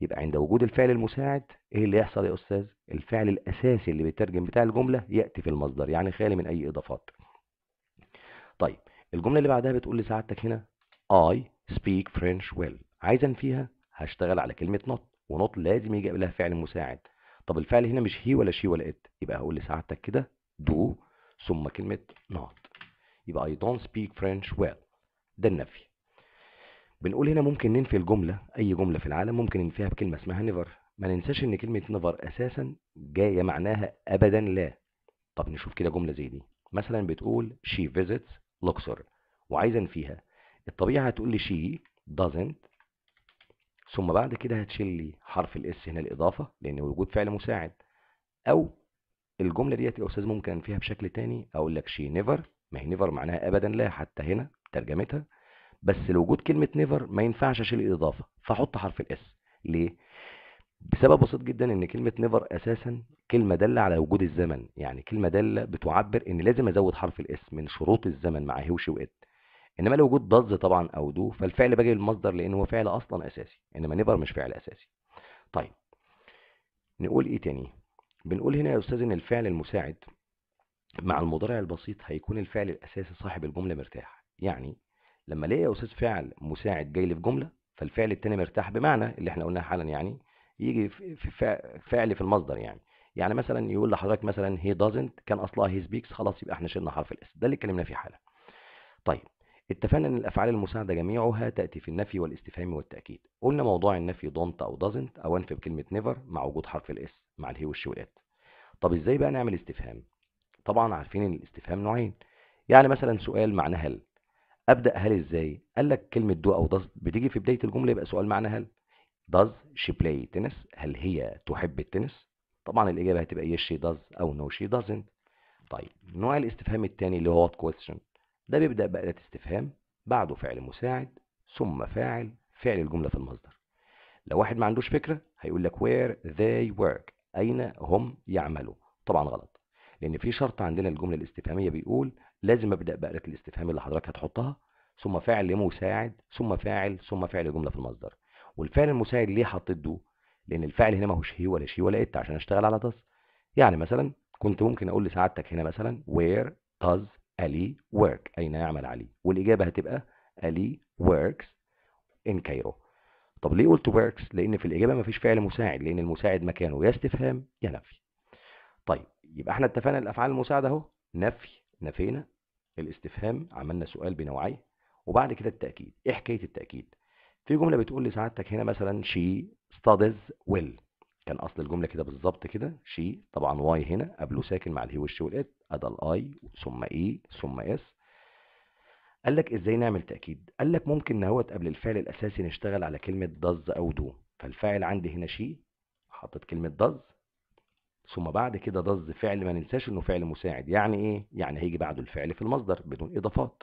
يبقى عند وجود الفعل المساعد ايه اللي يحصل يا استاذ الفعل الاساسي اللي بيترجم بتاع الجمله ياتي في المصدر يعني خالي من اي اضافات طيب الجمله اللي بعدها بتقول لسعادتك هنا I speak French well عايزا فيها هشتغل على كلمه not ونوت لازم يجي قبلها فعل مساعد طب الفعل هنا مش هي ولا شي ولا ات يبقى هقول لسعادتك كده دو ثم كلمة نوت يبقى I don't speak French well ده النفي بنقول هنا ممكن ننفي الجملة أي جملة في العالم ممكن ننفيها بكلمة اسمها نيفر ما ننساش إن كلمة نيفر أساسا جاية معناها أبدا لا طب نشوف كده جملة زي دي مثلا بتقول she visits لوكسور وعايزا أنفيها الطبيعة هتقول لي she doesn't ثم بعد كده هتشيل لي حرف الاس هنا الاضافه لان وجود فعل مساعد او الجمله ديت يا استاذ ممكن فيها بشكل تاني اقول لك شي نيفر ما هي نيفر معناها ابدا لا حتى هنا ترجمتها بس لوجود كلمه نيفر ما ينفعش اشيل الاضافه فاحط حرف الاس ليه بسبب بسيط جدا ان كلمه نيفر اساسا كلمه داله على وجود الزمن يعني كلمه داله بتعبر ان لازم ازود حرف الاس من شروط الزمن مع هوش وات انما لو وجود طبعا او دو فالفعل باجي للمصدر لان هو فعل اصلا اساسي انما نيفر مش فعل اساسي طيب نقول ايه تاني بنقول هنا يا استاذ ان الفعل المساعد مع المضارع البسيط هيكون الفعل الاساسي صاحب الجمله مرتاح يعني لما الاقي يا استاذ فعل مساعد جاي لي في جمله فالفعل التاني مرتاح بمعنى اللي احنا قلناه حالا يعني يجي في فعل في المصدر يعني يعني مثلا يقول لحضرتك مثلا هي doesn't كان اصلها هي سبيكس خلاص يبقى احنا شلنا حرف الاس ده اللي اتكلمنا فيه حالا طيب اتفقنا ان الافعال المساعده جميعها تاتي في النفي والاستفهام والتاكيد قلنا موضوع النفي دونت او دازنت او انفي بكلمه نيفر مع وجود حرف الاس مع الهي والشي والات طب ازاي بقى نعمل استفهام طبعا عارفين ان الاستفهام نوعين يعني مثلا سؤال معناه هل ابدا هل ازاي قال لك كلمه دو او داز بتيجي في بدايه الجمله يبقى سؤال معناه هل داز شي بلاي تنس هل هي تحب التنس طبعا الاجابه هتبقى يس شي داز او نو شي دازنت طيب نوع الاستفهام الثاني اللي هو كويستشن ده بيبدأ بأداة استفهام بعده فعل مساعد ثم فاعل فعل الجملة في المصدر لو واحد ما عندوش فكرة هيقول لك where they work أين هم يعملوا طبعا غلط لأن في شرط عندنا الجملة الاستفهامية بيقول لازم أبدأ بأداة الاستفهام اللي حضرتك هتحطها ثم فاعل لمساعد ثم فاعل ثم فعل الجملة في المصدر والفعل المساعد ليه حطيت دو لأن الفعل هنا ما هوش هي ولا شي ولا إت عشان أشتغل على does يعني مثلا كنت ممكن أقول لسعادتك هنا مثلا where does علي work أين يعمل علي والإجابة هتبقى علي works in كايرو طب ليه قلت works لأن في الإجابة مفيش فعل مساعد لأن المساعد مكانه يا استفهام يا نفي طيب يبقى احنا اتفقنا الأفعال المساعدة أهو نفي نفينا الاستفهام عملنا سؤال بنوعيه وبعد كده التأكيد إيه حكاية التأكيد في جملة بتقول لسعادتك هنا مثلا she studies well كان اصل الجمله كده بالظبط كده شي طبعا واي هنا قبله ساكن مع الهي والشي والات ادى الاي ثم اي e، ثم اس قال لك ازاي نعمل تاكيد قال لك ممكن نهوت قبل الفعل الاساسي نشتغل على كلمه داز او دو فالفاعل عندي هنا شي حطيت كلمه داز ثم بعد كده داز فعل ما ننساش انه فعل مساعد يعني ايه يعني هيجي بعده الفعل في المصدر بدون اضافات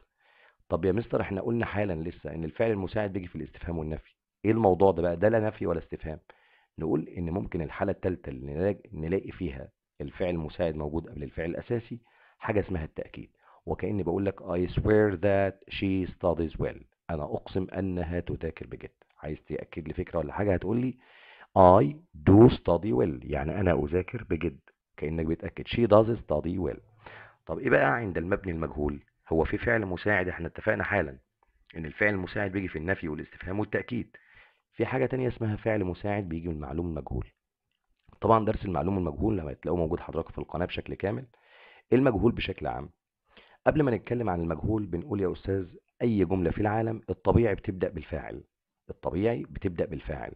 طب يا مستر احنا قلنا حالا لسه ان الفعل المساعد بيجي في الاستفهام والنفي ايه الموضوع ده بقى ده لا نفي ولا استفهام نقول ان ممكن الحاله التالتة اللي نلاقي فيها الفعل المساعد موجود قبل الفعل الاساسي حاجه اسمها التاكيد وكاني بقول لك I swear that she studies well انا اقسم انها تذاكر بجد عايز تاكد لي فكره ولا حاجه هتقول لي I do study well يعني انا اذاكر بجد كانك بتاكد she does study well طب ايه بقى عند المبني المجهول هو في فعل مساعد احنا اتفقنا حالا ان الفعل المساعد بيجي في النفي والاستفهام والتاكيد في حاجة تانية اسمها فعل مساعد بيجي من معلوم المجهول طبعا درس المعلوم المجهول لما تلاقوه موجود حضرتك في القناة بشكل كامل المجهول بشكل عام قبل ما نتكلم عن المجهول بنقول يا أستاذ أي جملة في العالم الطبيعي بتبدأ بالفاعل الطبيعي بتبدأ بالفاعل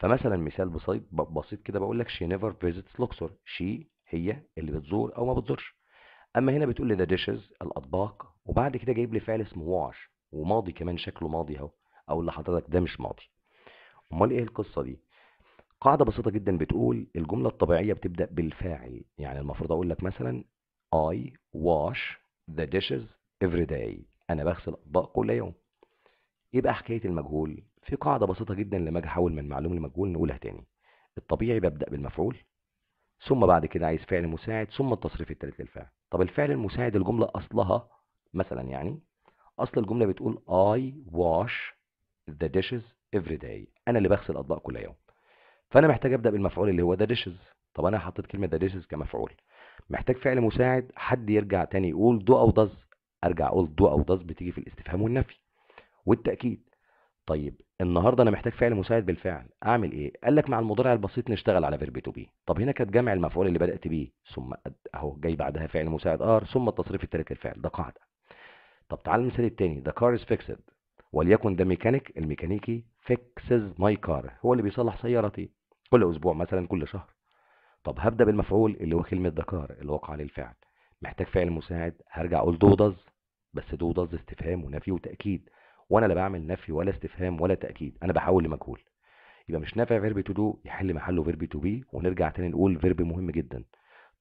فمثلا مثال بسيط بسيط كده بقول لك شي نيفر فيزيتس لوكسور شي هي اللي بتزور أو ما بتزورش أما هنا بتقول لي ذا ديشز الأطباق وبعد كده جايب لي فعل اسمه واش وماضي كمان شكله ماضي أهو أو اللي حضرتك ده مش ماضي امال ايه القصه دي قاعده بسيطه جدا بتقول الجمله الطبيعيه بتبدا بالفاعل يعني المفروض اقول لك مثلا I wash the dishes every day انا بغسل اطباق كل يوم يبقى حكايه المجهول في قاعده بسيطه جدا لما اجي احول من معلوم لمجهول نقولها تاني الطبيعي ببدا بالمفعول ثم بعد كده عايز فعل مساعد ثم التصريف الثالث للفعل طب الفعل المساعد الجمله اصلها مثلا يعني اصل الجمله بتقول I wash the dishes افري داي انا اللي بغسل اطباق كل يوم فانا محتاج ابدا بالمفعول اللي هو ذا ديشز طب انا حطيت كلمه ذا ديشز كمفعول محتاج فعل مساعد حد يرجع تاني يقول دو او داز ارجع اقول دو او داز بتيجي في الاستفهام والنفي والتاكيد طيب النهارده انا محتاج فعل مساعد بالفعل اعمل ايه قال لك مع المضارع البسيط نشتغل على فيربي تو بي طب هنا كانت جمع المفعول اللي بدات بيه ثم اهو جاي بعدها فعل مساعد ار ثم التصريف الثالث للفعل ده قاعده طب تعال المثال الثاني ذا كار از فيكسد وليكن ده ميكانيك الميكانيكي فيكسز ماي كار هو اللي بيصلح سيارتي كل اسبوع مثلا كل شهر طب هبدا بالمفعول اللي هو كلمه ذكر اللي وقع عليه الفعل محتاج فعل مساعد هرجع اقول دودز بس دودز استفهام ونفي وتاكيد وانا لا بعمل نفي ولا استفهام ولا تاكيد انا بحول لمجهول يبقى مش نافع فيرب تو دو يحل محله فيرب تو بي ونرجع تاني نقول فيرب مهم جدا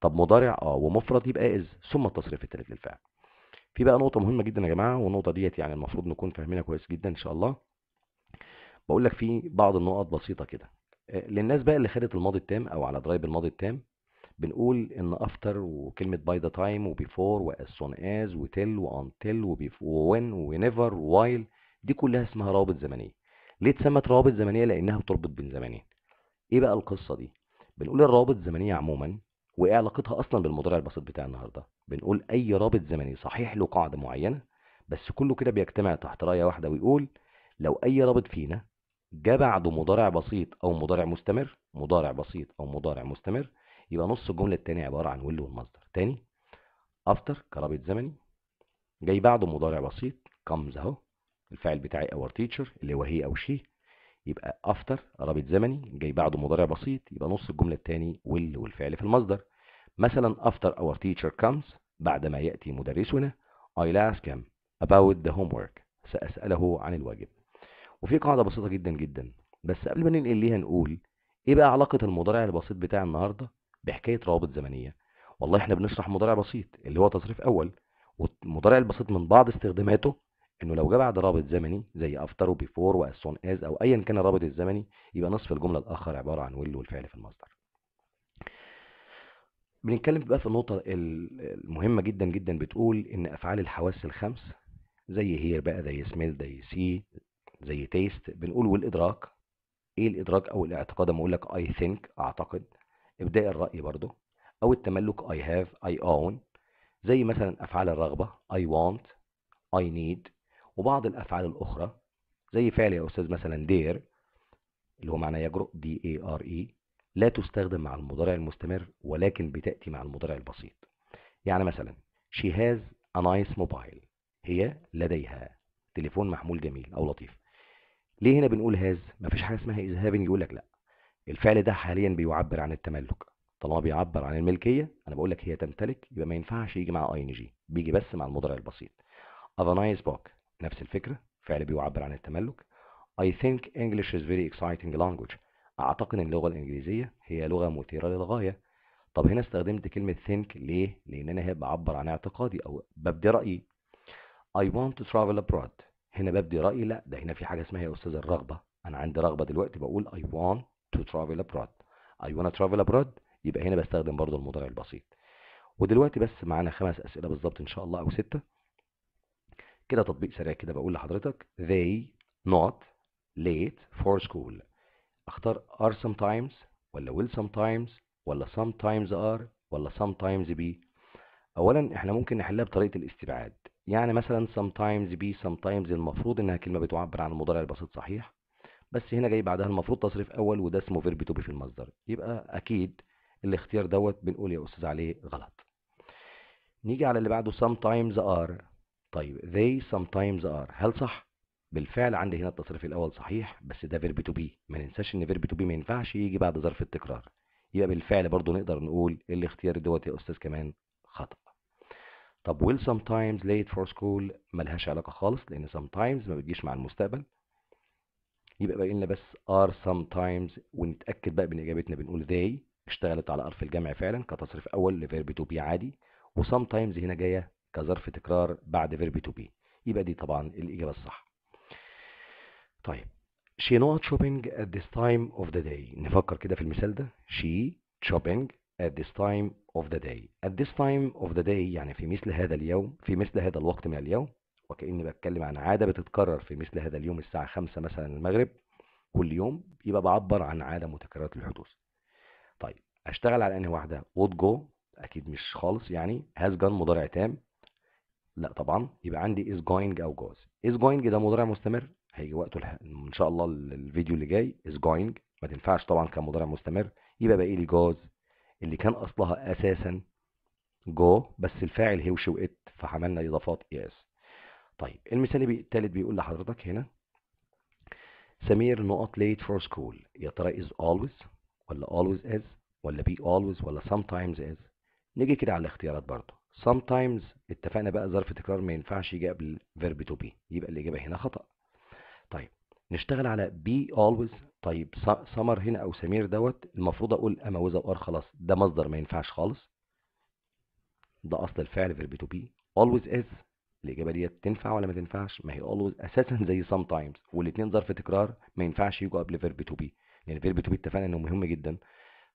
طب مضارع اه ومفرد يبقى از ثم التصريف التالت للفعل في بقى نقطه مهمه جدا يا جماعه والنقطه ديت يعني المفروض نكون فاهمينها كويس جدا ان شاء الله بقول لك في بعض النقط بسيطه كده للناس بقى اللي خدت الماضي التام او على درايب الماضي التام بنقول ان افتر وكلمه باي ذا تايم وبيفور واز سون از وتل وانتل وين ونيفر وايل دي كلها اسمها روابط زمنيه ليه اتسمت روابط زمنيه لانها بتربط بين زمانين ايه بقى القصه دي بنقول الروابط الزمنيه عموما وايه علاقتها اصلا بالمضارع البسيط بتاع النهارده بنقول اي رابط زمني صحيح له قاعده معينه بس كله كده بيجتمع تحت رايه واحده ويقول لو اي رابط فينا جه بعده مضارع بسيط او مضارع مستمر مضارع بسيط او مضارع مستمر يبقى نص الجمله الثانيه عباره عن ويل والمصدر تاني افتر كرابط زمني جاي بعده مضارع بسيط كمز اهو الفاعل بتاعي اور تيتشر اللي هو هي او شي يبقى افتر رابط زمني جاي بعده مضارع بسيط يبقى نص الجمله الثاني ويل والفعل في المصدر مثلا افتر اور teacher كامز بعد ما ياتي مدرسنا I'll ask him about the homework ساساله عن الواجب وفي قاعده بسيطه جدا جدا بس قبل ما ننقل ليها نقول ايه بقى علاقه المضارع البسيط بتاع النهارده بحكايه روابط زمنيه والله احنا بنشرح مضارع بسيط اللي هو تصريف اول والمضارع البسيط من بعض استخداماته انه لو جه بعد رابط زمني زي افتر وبيفور واسون از او ايا كان الرابط الزمني يبقى نصف الجمله الاخر عباره عن ويل والفعل في المصدر بنتكلم بقى في النقطه المهمه جدا جدا بتقول ان افعال الحواس الخمس زي هير بقى زي سميل زي سي زي تيست بنقول والادراك ايه الادراك او الاعتقاد اما اقول لك اي ثينك اعتقد ابداء الراي برضه او التملك اي هاف اي اون زي مثلا افعال الرغبه اي want اي نيد وبعض الافعال الاخرى زي فعل يا استاذ مثلا دير اللي هو معناه يجرؤ دي اي ار اي لا تستخدم مع المضارع المستمر ولكن بتاتي مع المضارع البسيط يعني مثلا شي هاز ا نايس موبايل هي لديها تليفون محمول جميل او لطيف ليه هنا بنقول هاز فيش حاجه اسمها از هافينج يقول لك لا الفعل ده حاليا بيعبر عن التملك طالما بيعبر عن الملكيه انا بقول لك هي تمتلك يبقى ما ينفعش يجي مع اي ان جي بيجي بس مع المضارع البسيط a nice book نفس الفكرة فعل بيعبر عن التملك I think English is very exciting language أعتقد أن اللغة الإنجليزية هي لغة مثيرة للغاية طب هنا استخدمت كلمة think ليه؟ لأن أنا بعبر عن اعتقادي أو ببدي رأيي I want to travel abroad هنا ببدي رأيي لا ده هنا في حاجة اسمها يا أستاذ الرغبة أنا عندي رغبة دلوقتي بقول I want to travel abroad I want to travel abroad يبقى هنا بستخدم برضو المضارع البسيط ودلوقتي بس معانا خمس أسئلة بالظبط إن شاء الله أو ستة كده تطبيق سريع كده بقول لحضرتك they not late for school اختار are sometimes ولا will sometimes ولا sometimes are ولا sometimes be اولا احنا ممكن نحلها بطريقه الاستبعاد يعني مثلا sometimes be sometimes المفروض انها كلمه بتعبر عن المضارع البسيط صحيح بس هنا جاي بعدها المفروض تصريف اول وده اسمه فيرب تو في المصدر يبقى اكيد الاختيار دوت بنقول يا استاذ عليه غلط نيجي على اللي بعده sometimes are طيب they sometimes are هل صح؟ بالفعل عندي هنا التصريف الأول صحيح بس ده verb to be ما ننساش إن verb to be ما ينفعش يجي بعد ظرف التكرار يبقى بالفعل برضه نقدر نقول الاختيار دوت يا أستاذ كمان خطأ طب will sometimes late for school ملهاش علاقة خالص لأن sometimes ما بتجيش مع المستقبل يبقى باقي لنا بس are sometimes ونتأكد بقى من إجابتنا بنقول they اشتغلت على حرف الجمع فعلا كتصريف أول لفيرب تو بي عادي sometimes هنا جاية كظرف تكرار بعد فيرب تو بي يبقى دي طبعا الإجابة الصح طيب she not shopping at this time of the day نفكر كده في المثال ده she shopping at this time of the day at this time of the day يعني في مثل هذا اليوم في مثل هذا الوقت من اليوم وكأني بتكلم عن عادة بتتكرر في مثل هذا اليوم الساعة 5 مثلا المغرب كل يوم يبقى بعبر عن عادة متكررة الحدوث طيب أشتغل على أنهي واحدة would go أكيد مش خالص يعني has gone مضارع تام لا طبعا يبقى عندي is going او goes is going ده مضارع مستمر هيجي وقته الح... ان شاء الله الفيديو اللي جاي is going ما تنفعش طبعا كمضارع مستمر يبقى باقي لي goes اللي كان اصلها اساسا go بس الفاعل هوش وات فعملنا اضافات اس طيب المثال الثالث بيقول لحضرتك هنا سمير نقط late for school يا ترى is always ولا always as ولا be always ولا sometimes as نيجي كده على الاختيارات برضه sometimes اتفقنا بقى ظرف تكرار ما ينفعش يجي قبل verb to be يبقى الإجابة هنا خطأ طيب نشتغل على be always طيب سمر هنا أو سمير دوت المفروض أقول أما أموزة وأر خلاص ده مصدر ما ينفعش خالص ده أصل الفعل verb to be always is الإجابة ديت تنفع ولا ما تنفعش ما هي always أساسا [LAUGHS] زي sometimes والاتنين ظرف تكرار ما ينفعش يجوا قبل verb to be لأن يعني verb to be اتفقنا إنه مهم جدا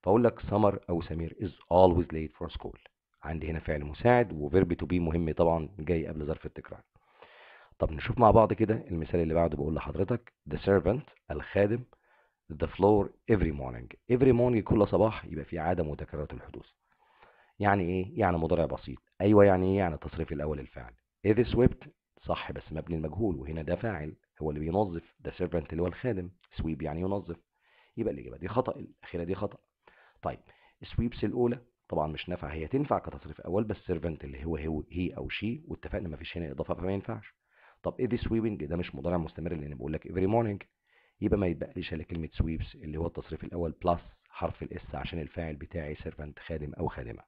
فأقول لك سمر أو سمير is always late for school عندي هنا فعل مساعد وفيرب تو بي مهم طبعا جاي قبل ظرف التكرار طب نشوف مع بعض كده المثال اللي بعده بقول لحضرتك the servant الخادم the floor every morning every morning كل صباح يبقى في عادة متكررة الحدوث يعني ايه يعني مضارع بسيط ايوه يعني ايه يعني التصريف الاول الفعل اذ سويبت صح بس مبني المجهول وهنا ده فاعل هو اللي بينظف ده سيرفنت اللي هو الخادم سويب يعني ينظف يبقى الاجابه دي خطا الاخيره دي خطا طيب سويبس الاولى طبعا مش نافع هي تنفع كتصريف اول بس سيرفنت اللي هو هو هي او شي واتفقنا مفيش هنا اضافه فما ينفعش طب ايه دي سويبنج ده مش مضارع مستمر لان بقول لك افري مورنينج يبقى ما يتبقليش الا كلمه سويبس اللي هو التصريف الاول بلس حرف الاس عشان الفاعل بتاعي سيرفنت خادم او خادمه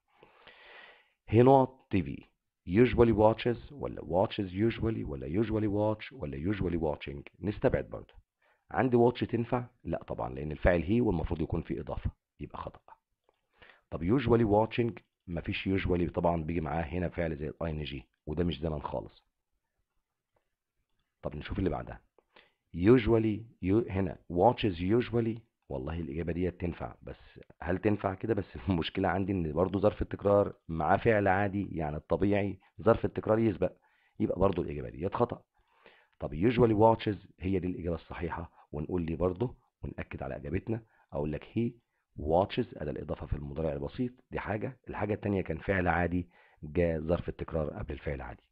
هنا تي في يوجوالي واتشز ولا واتشز يوجوالي ولا يوجوالي واتش ولا يوجوالي واتشنج نستبعد برضه عندي واتش تنفع لا طبعا لان الفاعل هي والمفروض يكون في اضافه يبقى خطا طب يوجوالي واتشنج مفيش يوجوالي طبعا بيجي معاه هنا فعل زي الاي ان جي وده مش زمن خالص طب نشوف اللي بعدها يوجوالي يو هنا واتشز يوجوالي والله الاجابه ديت تنفع بس هل تنفع كده بس [LAUGHS] المشكله عندي ان برضه ظرف التكرار مع فعل عادي يعني الطبيعي ظرف التكرار يسبق يبقى برضه الاجابه ديت خطا طب يوجوالي واتشز هي دي الاجابه الصحيحه ونقول لي برضه ونأكد على اجابتنا اقول لك هي واتشز أداة الإضافة في المضارع البسيط دي حاجة الحاجة التانية كان فعل عادي جاء ظرف التكرار قبل الفعل العادي